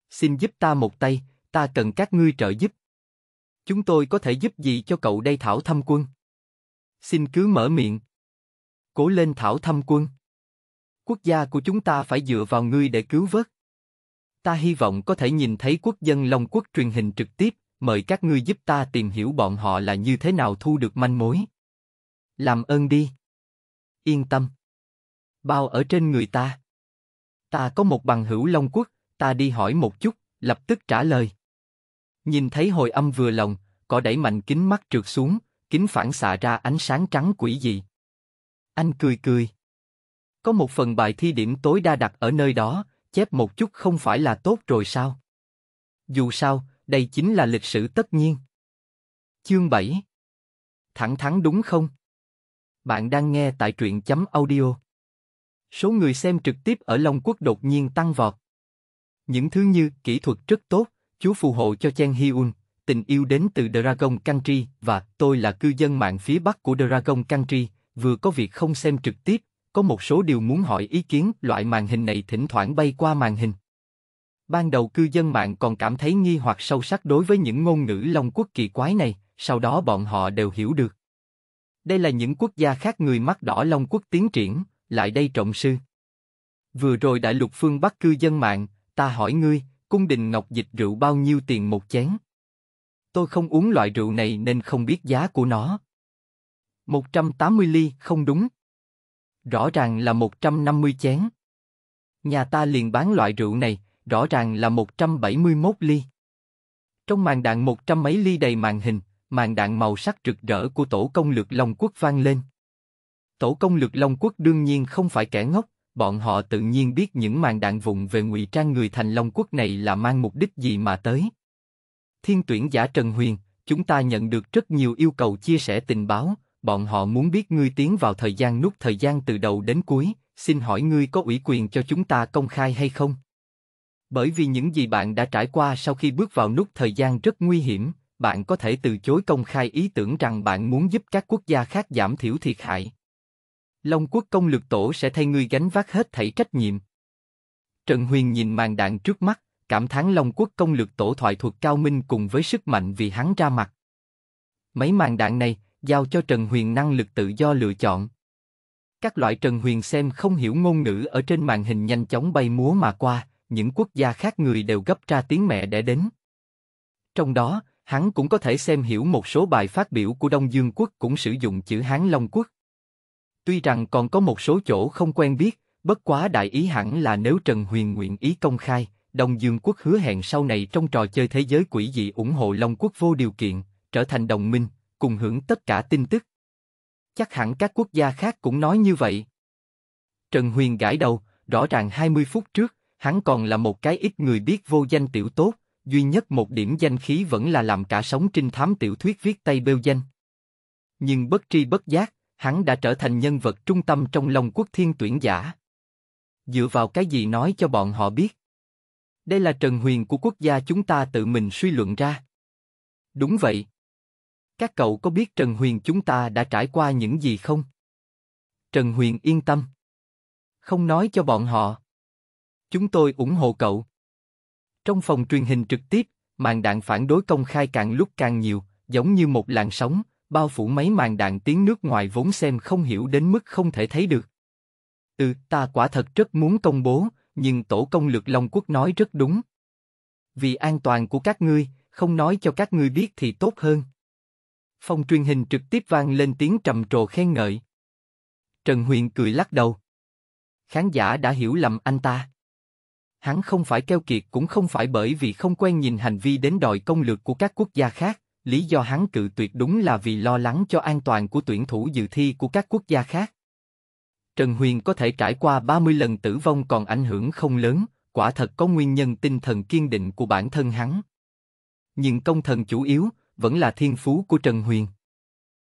Xin giúp ta một tay, ta cần các ngươi trợ giúp. Chúng tôi có thể giúp gì cho cậu đây Thảo Thâm Quân? Xin cứ mở miệng. Cố lên Thảo Thâm Quân. Quốc gia của chúng ta phải dựa vào ngươi để cứu vớt. Ta hy vọng có thể nhìn thấy quốc dân Long Quốc truyền hình trực tiếp, mời các ngươi giúp ta tìm hiểu bọn họ là như thế nào thu được manh mối. Làm ơn đi. Yên tâm. Bao ở trên người ta. Ta có một bằng hữu Long Quốc, ta đi hỏi một chút, lập tức trả lời. Nhìn thấy hồi âm vừa lòng, cỏ đẩy mạnh kính mắt trượt xuống, kính phản xạ ra ánh sáng trắng quỷ dị. Anh cười cười. Có một phần bài thi điểm tối đa đặt ở nơi đó, chép một chút không phải là tốt rồi sao? Dù sao, đây chính là lịch sử tất nhiên. Chương 7 Thẳng thắn đúng không? Bạn đang nghe tại truyện chấm audio. Số người xem trực tiếp ở Long Quốc đột nhiên tăng vọt. Những thứ như kỹ thuật rất tốt, chú phù hộ cho Chen Hyun, tình yêu đến từ Dragon Country và tôi là cư dân mạng phía bắc của Dragon Country, vừa có việc không xem trực tiếp, có một số điều muốn hỏi ý kiến loại màn hình này thỉnh thoảng bay qua màn hình. Ban đầu cư dân mạng còn cảm thấy nghi hoặc sâu sắc đối với những ngôn ngữ Long Quốc kỳ quái này, sau đó bọn họ đều hiểu được. Đây là những quốc gia khác người mắt đỏ Long Quốc tiến triển, lại đây trọng sư. Vừa rồi đại lục phương Bắc cư dân mạng, ta hỏi ngươi, cung đình ngọc dịch rượu bao nhiêu tiền một chén? Tôi không uống loại rượu này nên không biết giá của nó. 180 ly, không đúng. Rõ ràng là 150 chén. Nhà ta liền bán loại rượu này, rõ ràng là 171 ly. Trong màn đạn một trăm mấy ly đầy màn hình, màn đạn màu sắc rực rỡ của tổ công lược Long Quốc vang lên. Tổ công lực Long Quốc đương nhiên không phải kẻ ngốc, bọn họ tự nhiên biết những màn đạn vụn về ngụy trang người thành Long Quốc này là mang mục đích gì mà tới. Thiên tuyển giả Trần Huyền, chúng ta nhận được rất nhiều yêu cầu chia sẻ tình báo, bọn họ muốn biết ngươi tiến vào thời gian nút thời gian từ đầu đến cuối, xin hỏi ngươi có ủy quyền cho chúng ta công khai hay không? Bởi vì những gì bạn đã trải qua sau khi bước vào nút thời gian rất nguy hiểm, bạn có thể từ chối công khai ý tưởng rằng bạn muốn giúp các quốc gia khác giảm thiểu thiệt hại. Long quốc công lược tổ sẽ thay ngươi gánh vác hết thảy trách nhiệm. Trần Huyền nhìn màn đạn trước mắt, cảm thán Long quốc công lược tổ thoại thuật cao minh cùng với sức mạnh vì hắn ra mặt. Mấy màn đạn này, giao cho Trần Huyền năng lực tự do lựa chọn. Các loại Trần Huyền xem không hiểu ngôn ngữ ở trên màn hình nhanh chóng bay múa mà qua, những quốc gia khác người đều gấp ra tiếng mẹ để đến. Trong đó, hắn cũng có thể xem hiểu một số bài phát biểu của Đông Dương quốc cũng sử dụng chữ Hán Long quốc. Tuy rằng còn có một số chỗ không quen biết, bất quá đại ý hẳn là nếu Trần Huyền nguyện ý công khai, Đông Dương quốc hứa hẹn sau này trong trò chơi thế giới quỷ dị ủng hộ Long quốc vô điều kiện, trở thành đồng minh, cùng hưởng tất cả tin tức. Chắc hẳn các quốc gia khác cũng nói như vậy. Trần Huyền gãi đầu, rõ ràng 20 phút trước, hắn còn là một cái ít người biết vô danh tiểu tốt, duy nhất một điểm danh khí vẫn là làm cả sống trinh thám tiểu thuyết viết tay bêu danh. Nhưng bất tri bất giác, hắn đã trở thành nhân vật trung tâm trong lòng quốc thiên tuyển giả. Dựa vào cái gì nói cho bọn họ biết? Đây là trần huyền của quốc gia chúng ta tự mình suy luận ra. Đúng vậy. Các cậu có biết Trần Huyền chúng ta đã trải qua những gì không? Trần Huyền yên tâm. Không nói cho bọn họ. Chúng tôi ủng hộ cậu. Trong phòng truyền hình trực tiếp, màn đạn phản đối công khai càng lúc càng nhiều, giống như một làn sóng, bao phủ mấy màn đạn tiếng nước ngoài vốn xem không hiểu đến mức không thể thấy được. Ừ, ta quả thật rất muốn công bố, nhưng tổ công lược Long Quốc nói rất đúng. Vì an toàn của các ngươi, không nói cho các ngươi biết thì tốt hơn. Phong truyền hình trực tiếp vang lên tiếng trầm trồ khen ngợi. Trần Huyền cười lắc đầu. Khán giả đã hiểu lầm anh ta. Hắn không phải keo kiệt cũng không phải bởi vì không quen nhìn hành vi đến đòi công lược của các quốc gia khác lý do hắn cự tuyệt đúng là vì lo lắng cho an toàn của tuyển thủ dự thi của các quốc gia khác. Trần Huyền có thể trải qua 30 lần tử vong còn ảnh hưởng không lớn, quả thật có nguyên nhân tinh thần kiên định của bản thân hắn. Nhưng công thần chủ yếu vẫn là thiên phú của Trần Huyền.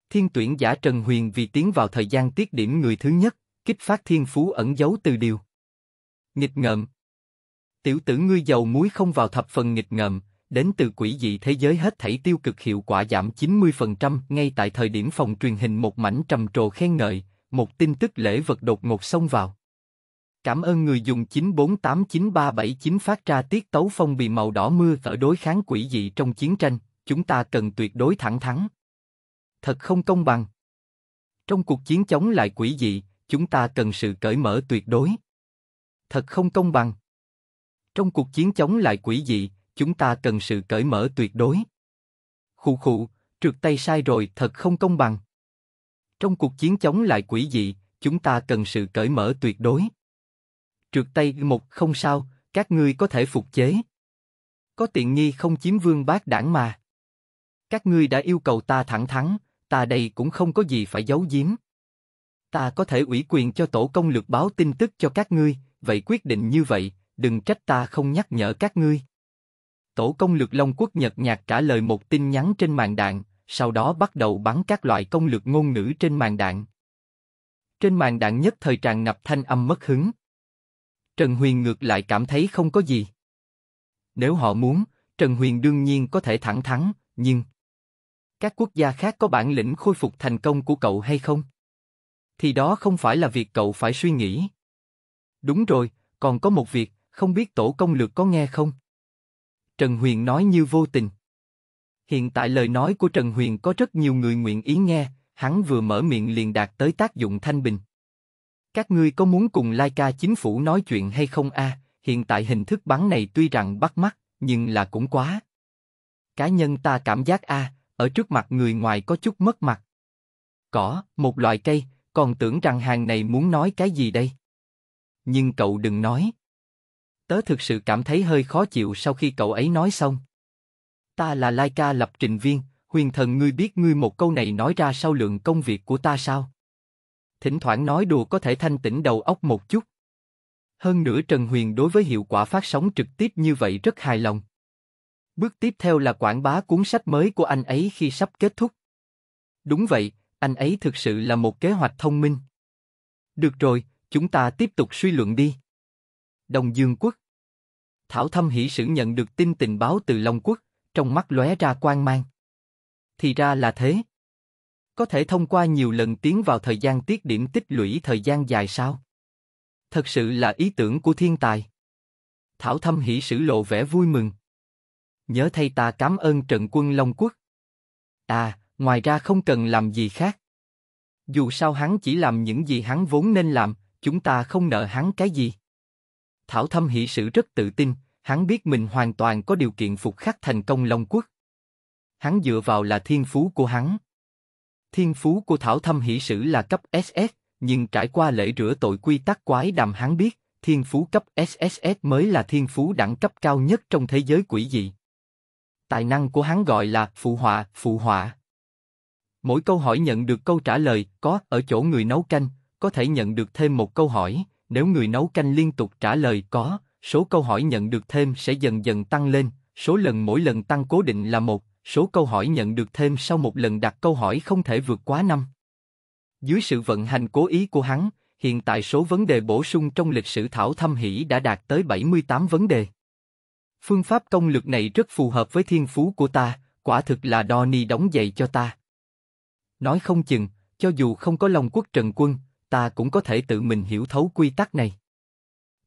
Thiên tuyển giả Trần Huyền vì tiến vào thời gian tiết điểm người thứ nhất, kích phát thiên phú ẩn giấu từ điều. Nghịch ngợm Tiểu tử ngươi giàu muối không vào thập phần nghịch ngợm, đến từ quỷ dị thế giới hết thảy tiêu cực hiệu quả giảm 90% ngay tại thời điểm phòng truyền hình một mảnh trầm trồ khen ngợi, một tin tức lễ vật đột ngột xông vào. Cảm ơn người dùng 9489379 phát ra tiết tấu phong bì màu đỏ mưa ở đối kháng quỷ dị trong chiến tranh, chúng ta cần tuyệt đối thẳng thắng Thật không công bằng. Trong cuộc chiến chống lại quỷ dị, chúng ta cần sự cởi mở tuyệt đối. Thật không công bằng. Trong cuộc chiến chống lại quỷ dị, chúng ta cần sự cởi mở tuyệt đối. Khụ khụ, trượt tay sai rồi thật không công bằng. Trong cuộc chiến chống lại quỷ dị, chúng ta cần sự cởi mở tuyệt đối. Trượt tay một không sao, các ngươi có thể phục chế. Có tiện nghi không chiếm vương bát đảng mà. Các ngươi đã yêu cầu ta thẳng thắn, ta đây cũng không có gì phải giấu giếm. Ta có thể ủy quyền cho tổ công lược báo tin tức cho các ngươi, vậy quyết định như vậy, đừng trách ta không nhắc nhở các ngươi. Tổ công lược Long Quốc Nhật nhạt trả lời một tin nhắn trên màn đạn, sau đó bắt đầu bắn các loại công lược ngôn ngữ trên màn đạn. Trên màn đạn nhất thời tràn ngập thanh âm mất hứng. Trần Huyền ngược lại cảm thấy không có gì. Nếu họ muốn, Trần Huyền đương nhiên có thể thẳng thắn, nhưng các quốc gia khác có bản lĩnh khôi phục thành công của cậu hay không? Thì đó không phải là việc cậu phải suy nghĩ. Đúng rồi, còn có một việc, không biết tổ công lược có nghe không? Trần Huyền nói như vô tình. Hiện tại lời nói của Trần Huyền có rất nhiều người nguyện ý nghe, hắn vừa mở miệng liền đạt tới tác dụng thanh bình. Các ngươi có muốn cùng Lai chính phủ nói chuyện hay không a? À, hiện tại hình thức bắn này tuy rằng bắt mắt, nhưng là cũng quá. Cá nhân ta cảm giác a, à, ở trước mặt người ngoài có chút mất mặt. Cỏ, một loại cây, còn tưởng rằng hàng này muốn nói cái gì đây? Nhưng cậu đừng nói, Tớ thực sự cảm thấy hơi khó chịu sau khi cậu ấy nói xong. Ta là Laika lập trình viên, huyền thần ngươi biết ngươi một câu này nói ra sau lượng công việc của ta sao? Thỉnh thoảng nói đùa có thể thanh tĩnh đầu óc một chút. Hơn nữa Trần Huyền đối với hiệu quả phát sóng trực tiếp như vậy rất hài lòng. Bước tiếp theo là quảng bá cuốn sách mới của anh ấy khi sắp kết thúc. Đúng vậy, anh ấy thực sự là một kế hoạch thông minh. Được rồi, chúng ta tiếp tục suy luận đi. Đồng Dương Quốc Thảo Thâm hỉ sử nhận được tin tình báo từ Long Quốc, trong mắt lóe ra quan mang. Thì ra là thế. Có thể thông qua nhiều lần tiến vào thời gian tiết điểm tích lũy thời gian dài sao? Thật sự là ý tưởng của thiên tài. Thảo Thâm hỉ sử lộ vẻ vui mừng. Nhớ thay ta cảm ơn trận quân Long Quốc. À, ngoài ra không cần làm gì khác. Dù sao hắn chỉ làm những gì hắn vốn nên làm, chúng ta không nợ hắn cái gì. Thảo Thâm Hỷ Sử rất tự tin, hắn biết mình hoàn toàn có điều kiện phục khắc thành công Long Quốc. Hắn dựa vào là thiên phú của hắn. Thiên phú của Thảo Thâm Hỷ Sử là cấp SS, nhưng trải qua lễ rửa tội quy tắc quái đàm hắn biết, thiên phú cấp SSS mới là thiên phú đẳng cấp cao nhất trong thế giới quỷ dị. Tài năng của hắn gọi là phụ họa, phụ họa. Mỗi câu hỏi nhận được câu trả lời có ở chỗ người nấu canh, có thể nhận được thêm một câu hỏi, nếu người nấu canh liên tục trả lời có, số câu hỏi nhận được thêm sẽ dần dần tăng lên, số lần mỗi lần tăng cố định là một, số câu hỏi nhận được thêm sau một lần đặt câu hỏi không thể vượt quá năm. Dưới sự vận hành cố ý của hắn, hiện tại số vấn đề bổ sung trong lịch sử Thảo Thâm Hỷ đã đạt tới 78 vấn đề. Phương pháp công lược này rất phù hợp với thiên phú của ta, quả thực là Donny đóng dạy cho ta. Nói không chừng, cho dù không có lòng quốc trần quân, ta cũng có thể tự mình hiểu thấu quy tắc này.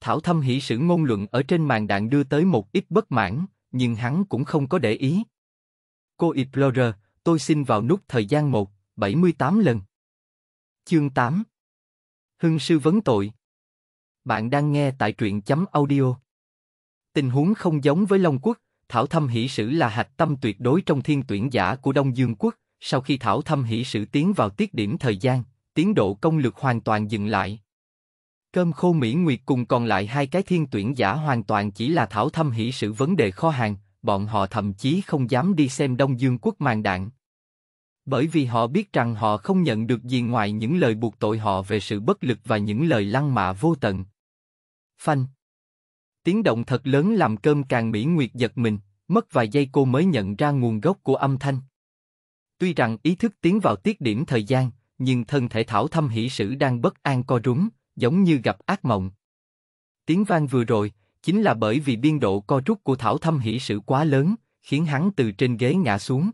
Thảo thâm hỷ sử ngôn luận ở trên màn đạn đưa tới một ít bất mãn, nhưng hắn cũng không có để ý. Cô Explorer, tôi xin vào nút thời gian 1, 78 lần. Chương 8 Hưng sư vấn tội Bạn đang nghe tại truyện chấm audio. Tình huống không giống với Long Quốc, Thảo Thâm Hỷ Sử là hạch tâm tuyệt đối trong thiên tuyển giả của Đông Dương Quốc. Sau khi Thảo Thâm Hỷ Sử tiến vào tiết điểm thời gian, tiến độ công lược hoàn toàn dừng lại. Cơm khô Mỹ Nguyệt cùng còn lại hai cái thiên tuyển giả hoàn toàn chỉ là thảo thâm hỷ sự vấn đề kho hàng, bọn họ thậm chí không dám đi xem Đông Dương quốc màn đạn. Bởi vì họ biết rằng họ không nhận được gì ngoài những lời buộc tội họ về sự bất lực và những lời lăng mạ vô tận. Phanh. Tiếng động thật lớn làm cơm càng Mỹ Nguyệt giật mình, mất vài giây cô mới nhận ra nguồn gốc của âm thanh. Tuy rằng ý thức tiến vào tiết điểm thời gian, nhưng thân thể thảo thâm hỷ sử đang bất an co rúm, giống như gặp ác mộng. Tiếng vang vừa rồi, chính là bởi vì biên độ co rút của thảo thâm hỷ sử quá lớn, khiến hắn từ trên ghế ngã xuống.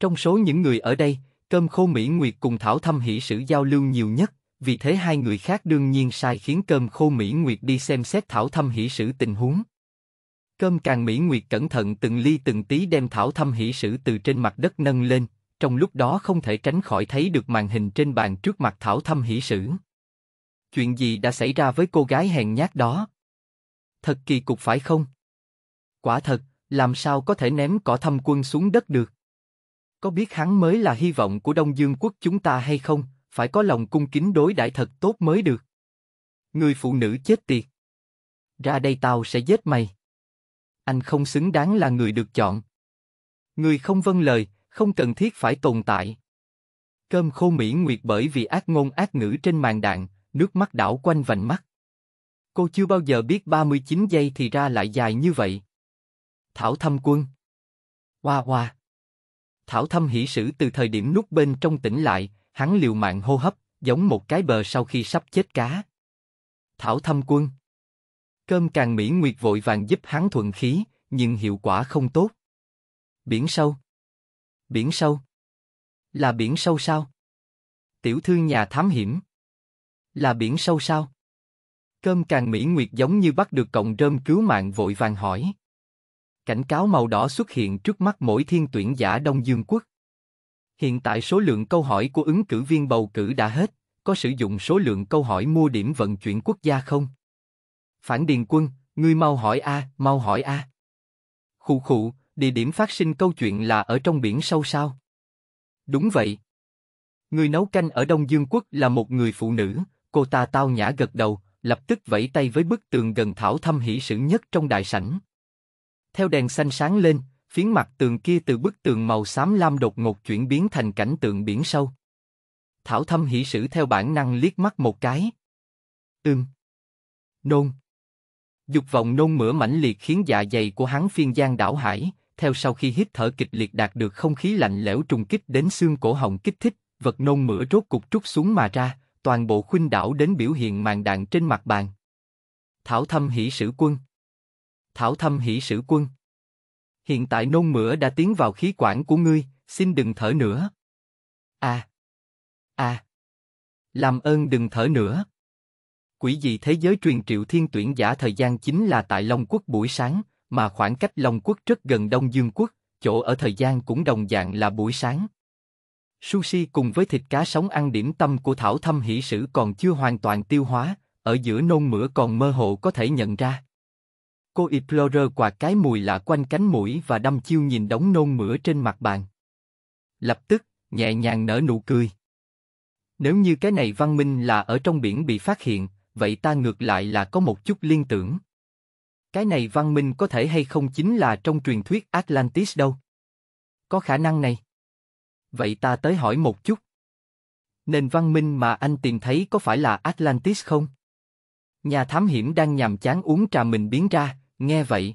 Trong số những người ở đây, cơm khô Mỹ Nguyệt cùng thảo thâm hỷ sử giao lưu nhiều nhất, vì thế hai người khác đương nhiên sai khiến cơm khô Mỹ Nguyệt đi xem xét thảo thâm hỷ sử tình huống. Cơm càng Mỹ Nguyệt cẩn thận từng ly từng tí đem thảo thâm hỷ sử từ trên mặt đất nâng lên, trong lúc đó không thể tránh khỏi thấy được màn hình trên bàn trước mặt Thảo Thâm hỷ sử. Chuyện gì đã xảy ra với cô gái hèn nhát đó? Thật kỳ cục phải không? Quả thật, làm sao có thể ném cỏ thâm quân xuống đất được? Có biết hắn mới là hy vọng của Đông Dương quốc chúng ta hay không, phải có lòng cung kính đối đãi thật tốt mới được. Người phụ nữ chết tiệt. Ra đây tao sẽ giết mày. Anh không xứng đáng là người được chọn. Người không vâng lời, không cần thiết phải tồn tại. Cơm khô mỹ nguyệt bởi vì ác ngôn ác ngữ trên màn đạn, nước mắt đảo quanh vành mắt. Cô chưa bao giờ biết 39 giây thì ra lại dài như vậy. Thảo thâm quân. Hoa hoa. Thảo thâm hỷ sử từ thời điểm nút bên trong tỉnh lại, hắn liều mạng hô hấp, giống một cái bờ sau khi sắp chết cá. Thảo thâm quân. Cơm càng mỹ nguyệt vội vàng giúp hắn thuận khí, nhưng hiệu quả không tốt. Biển sâu. Biển sâu. Là biển sâu sao? Tiểu thư nhà thám hiểm. Là biển sâu sao? Cơm càng mỹ nguyệt giống như bắt được cọng rơm cứu mạng vội vàng hỏi. Cảnh cáo màu đỏ xuất hiện trước mắt mỗi thiên tuyển giả Đông Dương Quốc. Hiện tại số lượng câu hỏi của ứng cử viên bầu cử đã hết, có sử dụng số lượng câu hỏi mua điểm vận chuyển quốc gia không? Phản Điền Quân, ngươi mau hỏi a, mau hỏi a. À. Khụ khụ, Địa điểm phát sinh câu chuyện là ở trong biển sâu sao? Đúng vậy. Người nấu canh ở Đông Dương Quốc là một người phụ nữ, cô ta tao nhã gật đầu, lập tức vẫy tay với bức tường gần thảo thâm hỷ sử nhất trong đại sảnh. Theo đèn xanh sáng lên, phiến mặt tường kia từ bức tường màu xám lam đột ngột chuyển biến thành cảnh tượng biển sâu. Thảo thâm hỷ sử theo bản năng liếc mắt một cái. Ưm. Nôn. Dục vọng nôn mửa mãnh liệt khiến dạ dày của hắn phiên gian đảo hải, theo sau khi hít thở kịch liệt đạt được không khí lạnh lẽo trùng kích đến xương cổ họng kích thích, vật nôn mửa rốt cục trút xuống mà ra, toàn bộ khuynh đảo đến biểu hiện màn đạn trên mặt bàn. Thảo thâm hỷ sử quân Thảo thâm hỷ sử quân Hiện tại nôn mửa đã tiến vào khí quản của ngươi, xin đừng thở nữa. a a Làm ơn đừng thở nữa. Quỷ dị thế giới truyền triệu thiên tuyển giả thời gian chính là tại Long Quốc buổi sáng, mà khoảng cách Long Quốc rất gần Đông Dương Quốc, chỗ ở thời gian cũng đồng dạng là buổi sáng. Sushi cùng với thịt cá sống ăn điểm tâm của Thảo Thâm Hỷ Sử còn chưa hoàn toàn tiêu hóa, ở giữa nôn mửa còn mơ hồ có thể nhận ra. Cô Explorer quạt cái mùi lạ quanh cánh mũi và đâm chiêu nhìn đống nôn mửa trên mặt bàn. Lập tức, nhẹ nhàng nở nụ cười. Nếu như cái này văn minh là ở trong biển bị phát hiện, vậy ta ngược lại là có một chút liên tưởng. Cái này văn minh có thể hay không chính là trong truyền thuyết Atlantis đâu. Có khả năng này. Vậy ta tới hỏi một chút. Nền văn minh mà anh tìm thấy có phải là Atlantis không? Nhà thám hiểm đang nhàm chán uống trà mình biến ra, nghe vậy.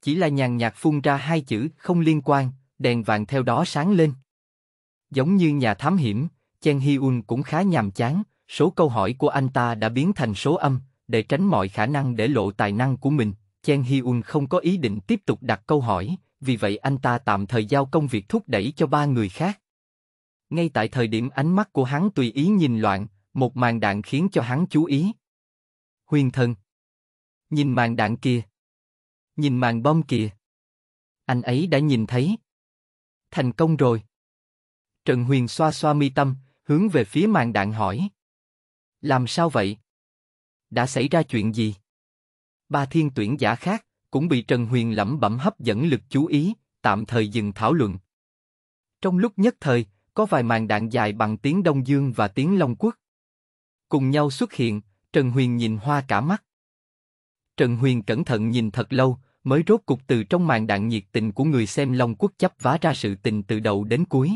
Chỉ là nhàn nhạt phun ra hai chữ không liên quan, đèn vàng theo đó sáng lên. Giống như nhà thám hiểm, Chen Hyun cũng khá nhàm chán, số câu hỏi của anh ta đã biến thành số âm, để tránh mọi khả năng để lộ tài năng của mình, Chen Hyun không có ý định tiếp tục đặt câu hỏi, vì vậy anh ta tạm thời giao công việc thúc đẩy cho ba người khác. Ngay tại thời điểm ánh mắt của hắn tùy ý nhìn loạn, một màn đạn khiến cho hắn chú ý. Huyền thân, Nhìn màn đạn kia. Nhìn màn bom kìa. Anh ấy đã nhìn thấy. Thành công rồi. Trần Huyền xoa xoa mi tâm, hướng về phía màn đạn hỏi. Làm sao vậy? đã xảy ra chuyện gì? Ba thiên tuyển giả khác, cũng bị Trần Huyền lẩm bẩm hấp dẫn lực chú ý, tạm thời dừng thảo luận. Trong lúc nhất thời, có vài màn đạn dài bằng tiếng Đông Dương và tiếng Long Quốc. Cùng nhau xuất hiện, Trần Huyền nhìn hoa cả mắt. Trần Huyền cẩn thận nhìn thật lâu, mới rốt cục từ trong màn đạn nhiệt tình của người xem Long Quốc chấp vá ra sự tình từ đầu đến cuối.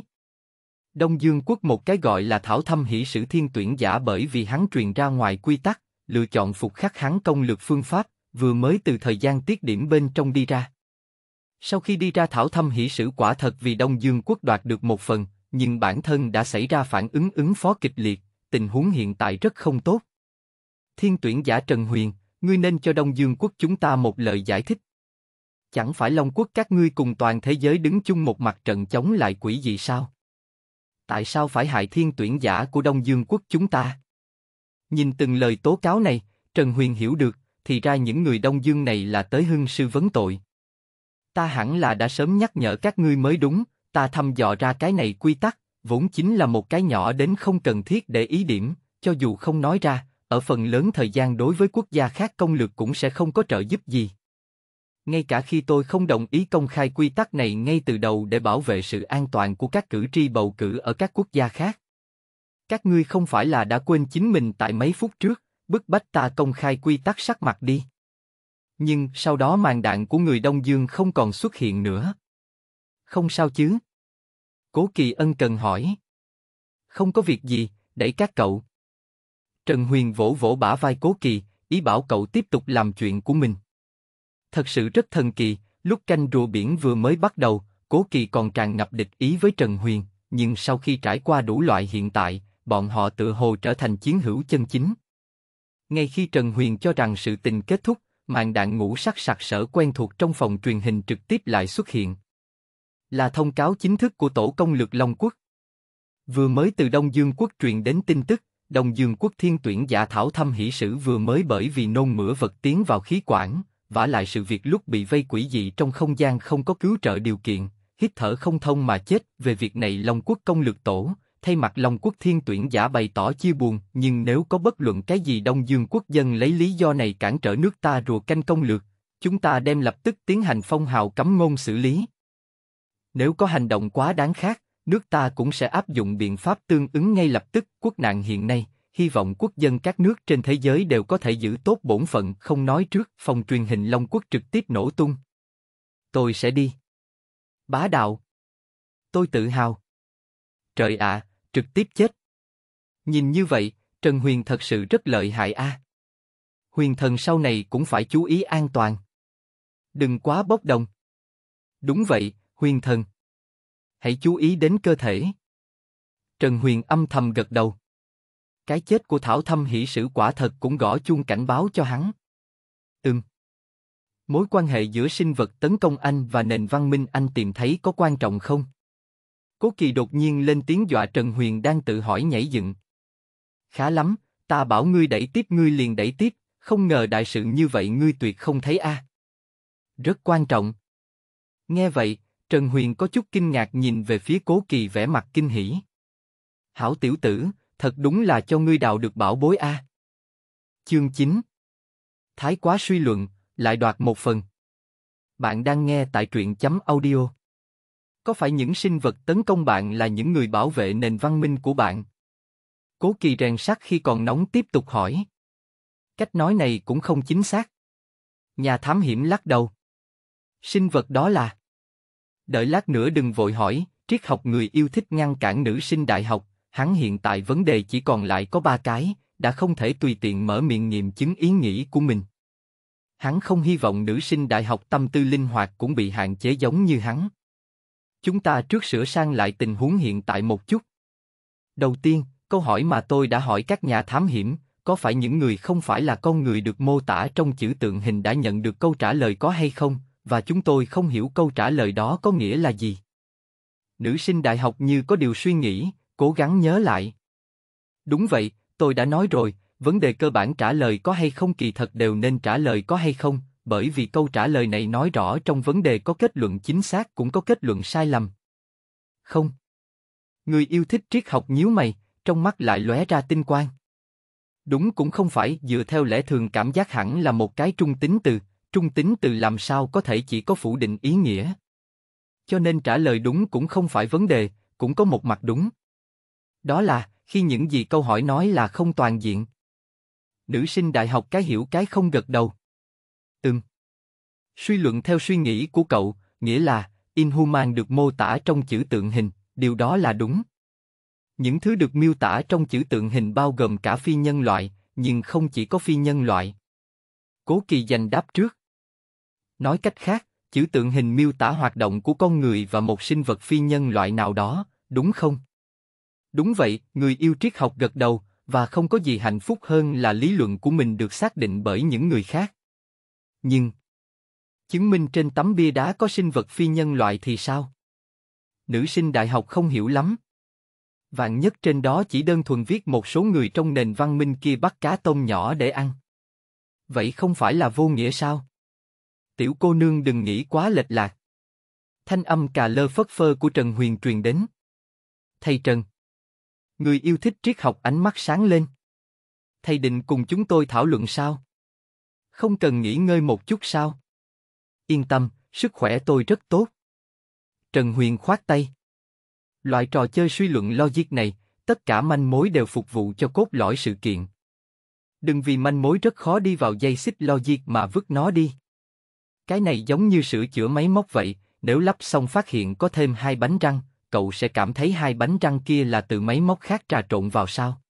Đông Dương Quốc một cái gọi là Thảo Thâm Hỷ Sử Thiên Tuyển giả bởi vì hắn truyền ra ngoài quy tắc, lựa chọn phục khắc hắn công lược phương pháp, vừa mới từ thời gian tiết điểm bên trong đi ra. Sau khi đi ra thảo thăm hỷ sử quả thật vì Đông Dương quốc đoạt được một phần, nhưng bản thân đã xảy ra phản ứng ứng phó kịch liệt, tình huống hiện tại rất không tốt. Thiên tuyển giả Trần Huyền, ngươi nên cho Đông Dương quốc chúng ta một lời giải thích. Chẳng phải Long quốc các ngươi cùng toàn thế giới đứng chung một mặt trận chống lại quỷ gì sao? Tại sao phải hại thiên tuyển giả của Đông Dương quốc chúng ta? Nhìn từng lời tố cáo này, Trần Huyền hiểu được, thì ra những người Đông Dương này là tới hưng sư vấn tội. Ta hẳn là đã sớm nhắc nhở các ngươi mới đúng, ta thăm dò ra cái này quy tắc, vốn chính là một cái nhỏ đến không cần thiết để ý điểm, cho dù không nói ra, ở phần lớn thời gian đối với quốc gia khác công lược cũng sẽ không có trợ giúp gì. Ngay cả khi tôi không đồng ý công khai quy tắc này ngay từ đầu để bảo vệ sự an toàn của các cử tri bầu cử ở các quốc gia khác. Các ngươi không phải là đã quên chính mình tại mấy phút trước, bức bách ta công khai quy tắc sắc mặt đi. Nhưng sau đó màn đạn của người Đông Dương không còn xuất hiện nữa. Không sao chứ? Cố Kỳ Ân cần hỏi. Không có việc gì, đẩy các cậu. Trần Huyền vỗ vỗ bả vai Cố Kỳ, ý bảo cậu tiếp tục làm chuyện của mình. Thật sự rất thần kỳ, lúc canh rùa biển vừa mới bắt đầu, Cố Kỳ còn tràn ngập địch ý với Trần Huyền, nhưng sau khi trải qua đủ loại hiện tại, bọn họ tự hồ trở thành chiến hữu chân chính. Ngay khi Trần Huyền cho rằng sự tình kết thúc, màn đạn ngũ sắc sặc sỡ quen thuộc trong phòng truyền hình trực tiếp lại xuất hiện. Là thông cáo chính thức của Tổ công lược Long Quốc. Vừa mới từ Đông Dương Quốc truyền đến tin tức, Đông Dương Quốc thiên tuyển giả thảo thăm hỷ sử vừa mới bởi vì nôn mửa vật tiến vào khí quản, vả lại sự việc lúc bị vây quỷ dị trong không gian không có cứu trợ điều kiện, hít thở không thông mà chết về việc này Long Quốc công lược tổ, thay mặt Long Quốc Thiên tuyển giả bày tỏ chia buồn, nhưng nếu có bất luận cái gì Đông Dương quốc dân lấy lý do này cản trở nước ta rùa canh công lược, chúng ta đem lập tức tiến hành phong hào cấm ngôn xử lý. Nếu có hành động quá đáng khác, nước ta cũng sẽ áp dụng biện pháp tương ứng ngay lập tức. Quốc nạn hiện nay, hy vọng quốc dân các nước trên thế giới đều có thể giữ tốt bổn phận, không nói trước. Phòng truyền hình Long Quốc trực tiếp nổ tung. Tôi sẽ đi. Bá đạo. Tôi tự hào. Trời ạ, à, trực tiếp chết. Nhìn như vậy, Trần Huyền thật sự rất lợi hại a. À. Huyền thần sau này cũng phải chú ý an toàn. Đừng quá bốc đồng. Đúng vậy, Huyền thần. Hãy chú ý đến cơ thể. Trần Huyền âm thầm gật đầu. Cái chết của Thảo Thâm Hỷ Sử quả thật cũng gõ chuông cảnh báo cho hắn. Ừm. Mối quan hệ giữa sinh vật tấn công Anh và nền văn minh Anh tìm thấy có quan trọng không? Cố Kỳ đột nhiên lên tiếng dọa Trần Huyền đang tự hỏi nhảy dựng. Khá lắm, ta bảo ngươi đẩy tiếp ngươi liền đẩy tiếp, không ngờ đại sự như vậy ngươi tuyệt không thấy a. À. Rất quan trọng. Nghe vậy, Trần Huyền có chút kinh ngạc nhìn về phía Cố Kỳ vẻ mặt kinh hỉ. Hảo tiểu tử, thật đúng là cho ngươi đào được bảo bối a. À. Chương 9 Thái quá suy luận, lại đoạt một phần. Bạn đang nghe tại truyện chấm audio có phải những sinh vật tấn công bạn là những người bảo vệ nền văn minh của bạn? Cố kỳ rèn sắt khi còn nóng tiếp tục hỏi. Cách nói này cũng không chính xác. Nhà thám hiểm lắc đầu. Sinh vật đó là... Đợi lát nữa đừng vội hỏi, triết học người yêu thích ngăn cản nữ sinh đại học, hắn hiện tại vấn đề chỉ còn lại có ba cái, đã không thể tùy tiện mở miệng nghiệm chứng ý nghĩ của mình. Hắn không hy vọng nữ sinh đại học tâm tư linh hoạt cũng bị hạn chế giống như hắn. Chúng ta trước sửa sang lại tình huống hiện tại một chút. Đầu tiên, câu hỏi mà tôi đã hỏi các nhà thám hiểm, có phải những người không phải là con người được mô tả trong chữ tượng hình đã nhận được câu trả lời có hay không, và chúng tôi không hiểu câu trả lời đó có nghĩa là gì. Nữ sinh đại học như có điều suy nghĩ, cố gắng nhớ lại. Đúng vậy, tôi đã nói rồi, vấn đề cơ bản trả lời có hay không kỳ thật đều nên trả lời có hay không, bởi vì câu trả lời này nói rõ trong vấn đề có kết luận chính xác cũng có kết luận sai lầm. Không. Người yêu thích triết học nhíu mày, trong mắt lại lóe ra tinh quang. Đúng cũng không phải, dựa theo lẽ thường cảm giác hẳn là một cái trung tính từ, trung tính từ làm sao có thể chỉ có phủ định ý nghĩa. Cho nên trả lời đúng cũng không phải vấn đề, cũng có một mặt đúng. Đó là, khi những gì câu hỏi nói là không toàn diện. Nữ sinh đại học cái hiểu cái không gật đầu. Ừm. Suy luận theo suy nghĩ của cậu, nghĩa là Inhuman được mô tả trong chữ tượng hình, điều đó là đúng. Những thứ được miêu tả trong chữ tượng hình bao gồm cả phi nhân loại, nhưng không chỉ có phi nhân loại. Cố Kỳ dành đáp trước. Nói cách khác, chữ tượng hình miêu tả hoạt động của con người và một sinh vật phi nhân loại nào đó, đúng không? Đúng vậy, người yêu triết học gật đầu, và không có gì hạnh phúc hơn là lý luận của mình được xác định bởi những người khác nhưng chứng minh trên tấm bia đá có sinh vật phi nhân loại thì sao? Nữ sinh đại học không hiểu lắm. Vạn nhất trên đó chỉ đơn thuần viết một số người trong nền văn minh kia bắt cá tôm nhỏ để ăn. Vậy không phải là vô nghĩa sao? Tiểu cô nương đừng nghĩ quá lệch lạc. Thanh âm cà lơ phất phơ của Trần Huyền truyền đến. Thầy Trần. Người yêu thích triết học ánh mắt sáng lên. Thầy định cùng chúng tôi thảo luận sao? không cần nghỉ ngơi một chút sao? Yên tâm, sức khỏe tôi rất tốt. Trần Huyền khoát tay. Loại trò chơi suy luận logic này, tất cả manh mối đều phục vụ cho cốt lõi sự kiện. Đừng vì manh mối rất khó đi vào dây xích logic mà vứt nó đi. Cái này giống như sửa chữa máy móc vậy, nếu lắp xong phát hiện có thêm hai bánh răng, cậu sẽ cảm thấy hai bánh răng kia là từ máy móc khác trà trộn vào sao?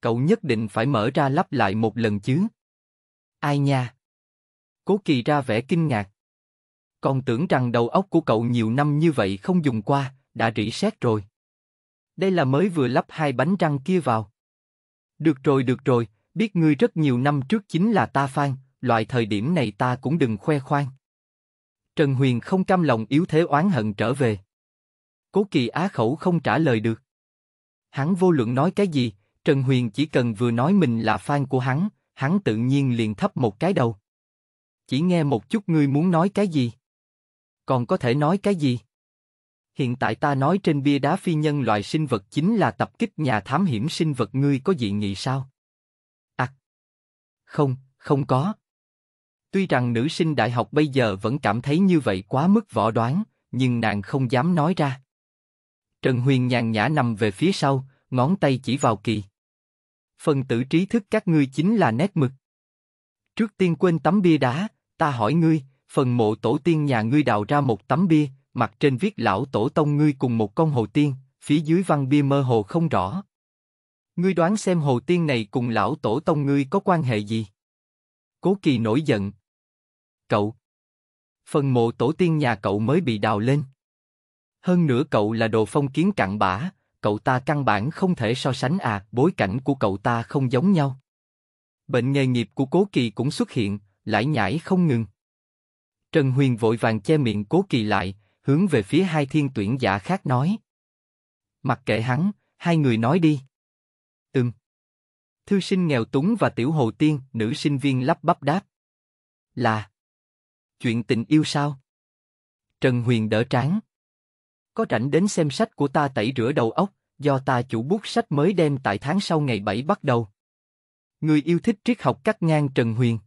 Cậu nhất định phải mở ra lắp lại một lần chứ. Ai nha? Cố kỳ ra vẻ kinh ngạc. Còn tưởng rằng đầu óc của cậu nhiều năm như vậy không dùng qua, đã rỉ sét rồi. Đây là mới vừa lắp hai bánh răng kia vào. Được rồi, được rồi, biết ngươi rất nhiều năm trước chính là ta phan, loại thời điểm này ta cũng đừng khoe khoang. Trần Huyền không cam lòng yếu thế oán hận trở về. Cố kỳ á khẩu không trả lời được. Hắn vô luận nói cái gì, Trần Huyền chỉ cần vừa nói mình là fan của hắn, hắn tự nhiên liền thấp một cái đầu. Chỉ nghe một chút ngươi muốn nói cái gì? Còn có thể nói cái gì? Hiện tại ta nói trên bia đá phi nhân loại sinh vật chính là tập kích nhà thám hiểm sinh vật ngươi có dị nghị sao? À, không, không có. Tuy rằng nữ sinh đại học bây giờ vẫn cảm thấy như vậy quá mức võ đoán, nhưng nàng không dám nói ra. Trần Huyền nhàn nhã nằm về phía sau, ngón tay chỉ vào kỳ phần tử trí thức các ngươi chính là nét mực. Trước tiên quên tấm bia đá, ta hỏi ngươi, phần mộ tổ tiên nhà ngươi đào ra một tấm bia, mặt trên viết lão tổ tông ngươi cùng một con hồ tiên, phía dưới văn bia mơ hồ không rõ. Ngươi đoán xem hồ tiên này cùng lão tổ tông ngươi có quan hệ gì? Cố Kỳ nổi giận. Cậu. Phần mộ tổ tiên nhà cậu mới bị đào lên. Hơn nữa cậu là đồ phong kiến cặn bã, cậu ta căn bản không thể so sánh à, bối cảnh của cậu ta không giống nhau. Bệnh nghề nghiệp của Cố Kỳ cũng xuất hiện, lải nhảy không ngừng. Trần Huyền vội vàng che miệng Cố Kỳ lại, hướng về phía hai thiên tuyển giả khác nói. Mặc kệ hắn, hai người nói đi. Ừm. Thư sinh nghèo túng và tiểu hồ tiên, nữ sinh viên lắp bắp đáp. Là. Chuyện tình yêu sao? Trần Huyền đỡ tráng có rảnh đến xem sách của ta tẩy rửa đầu óc, do ta chủ bút sách mới đem tại tháng sau ngày 7 bắt đầu. Người yêu thích triết học cắt ngang Trần Huyền.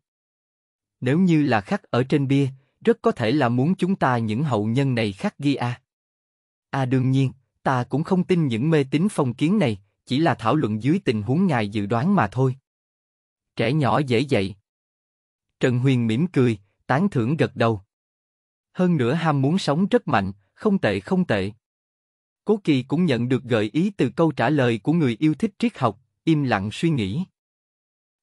Nếu như là khắc ở trên bia, rất có thể là muốn chúng ta những hậu nhân này khắc ghi a. À. đương nhiên, ta cũng không tin những mê tín phong kiến này, chỉ là thảo luận dưới tình huống ngài dự đoán mà thôi. Trẻ nhỏ dễ dậy. Trần Huyền mỉm cười, tán thưởng gật đầu. Hơn nữa ham muốn sống rất mạnh, không tệ không tệ. Cố Kỳ cũng nhận được gợi ý từ câu trả lời của người yêu thích triết học, im lặng suy nghĩ.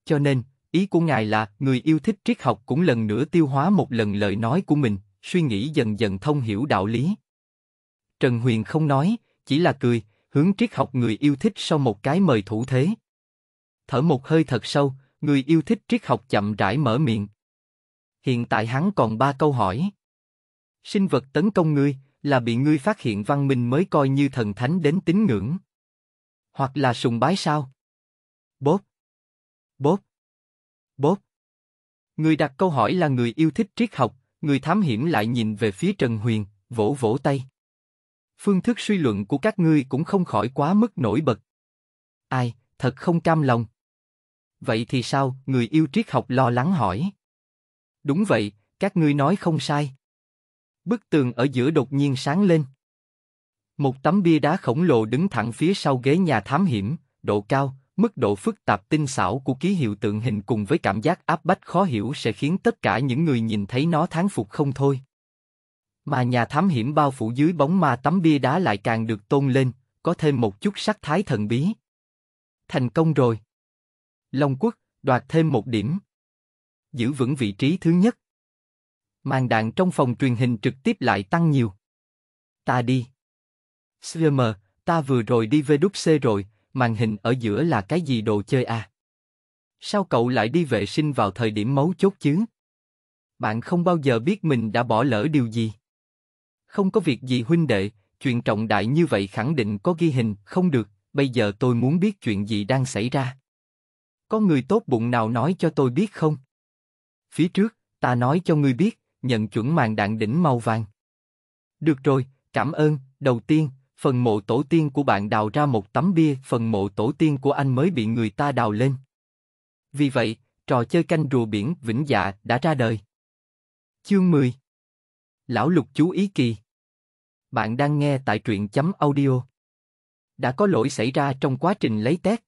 Cho nên, ý của ngài là người yêu thích triết học cũng lần nữa tiêu hóa một lần lời nói của mình, suy nghĩ dần dần thông hiểu đạo lý. Trần Huyền không nói, chỉ là cười, hướng triết học người yêu thích sau một cái mời thủ thế. Thở một hơi thật sâu, người yêu thích triết học chậm rãi mở miệng. Hiện tại hắn còn ba câu hỏi. Sinh vật tấn công ngươi, là bị ngươi phát hiện văn minh mới coi như thần thánh đến tín ngưỡng. Hoặc là sùng bái sao? Bốp! Bốp! Bốp! Người đặt câu hỏi là người yêu thích triết học, người thám hiểm lại nhìn về phía Trần Huyền, vỗ vỗ tay. Phương thức suy luận của các ngươi cũng không khỏi quá mức nổi bật. Ai, thật không cam lòng. Vậy thì sao, người yêu triết học lo lắng hỏi. Đúng vậy, các ngươi nói không sai. Bức tường ở giữa đột nhiên sáng lên. Một tấm bia đá khổng lồ đứng thẳng phía sau ghế nhà thám hiểm, độ cao, mức độ phức tạp tinh xảo của ký hiệu tượng hình cùng với cảm giác áp bách khó hiểu sẽ khiến tất cả những người nhìn thấy nó thán phục không thôi. Mà nhà thám hiểm bao phủ dưới bóng ma tấm bia đá lại càng được tôn lên, có thêm một chút sắc thái thần bí. Thành công rồi. Long Quốc, đoạt thêm một điểm. Giữ vững vị trí thứ nhất màn đạn trong phòng truyền hình trực tiếp lại tăng nhiều. Ta đi. CM, ta vừa rồi đi về đúc C rồi, màn hình ở giữa là cái gì đồ chơi à? Sao cậu lại đi vệ sinh vào thời điểm máu chốt chứ? Bạn không bao giờ biết mình đã bỏ lỡ điều gì. Không có việc gì huynh đệ, chuyện trọng đại như vậy khẳng định có ghi hình, không được, bây giờ tôi muốn biết chuyện gì đang xảy ra. Có người tốt bụng nào nói cho tôi biết không? Phía trước, ta nói cho ngươi biết, nhận chuẩn màn đạn đỉnh màu vàng. Được rồi, cảm ơn, đầu tiên, phần mộ tổ tiên của bạn đào ra một tấm bia, phần mộ tổ tiên của anh mới bị người ta đào lên. Vì vậy, trò chơi canh rùa biển vĩnh dạ đã ra đời. Chương 10 Lão Lục chú ý kỳ Bạn đang nghe tại truyện chấm audio. Đã có lỗi xảy ra trong quá trình lấy test,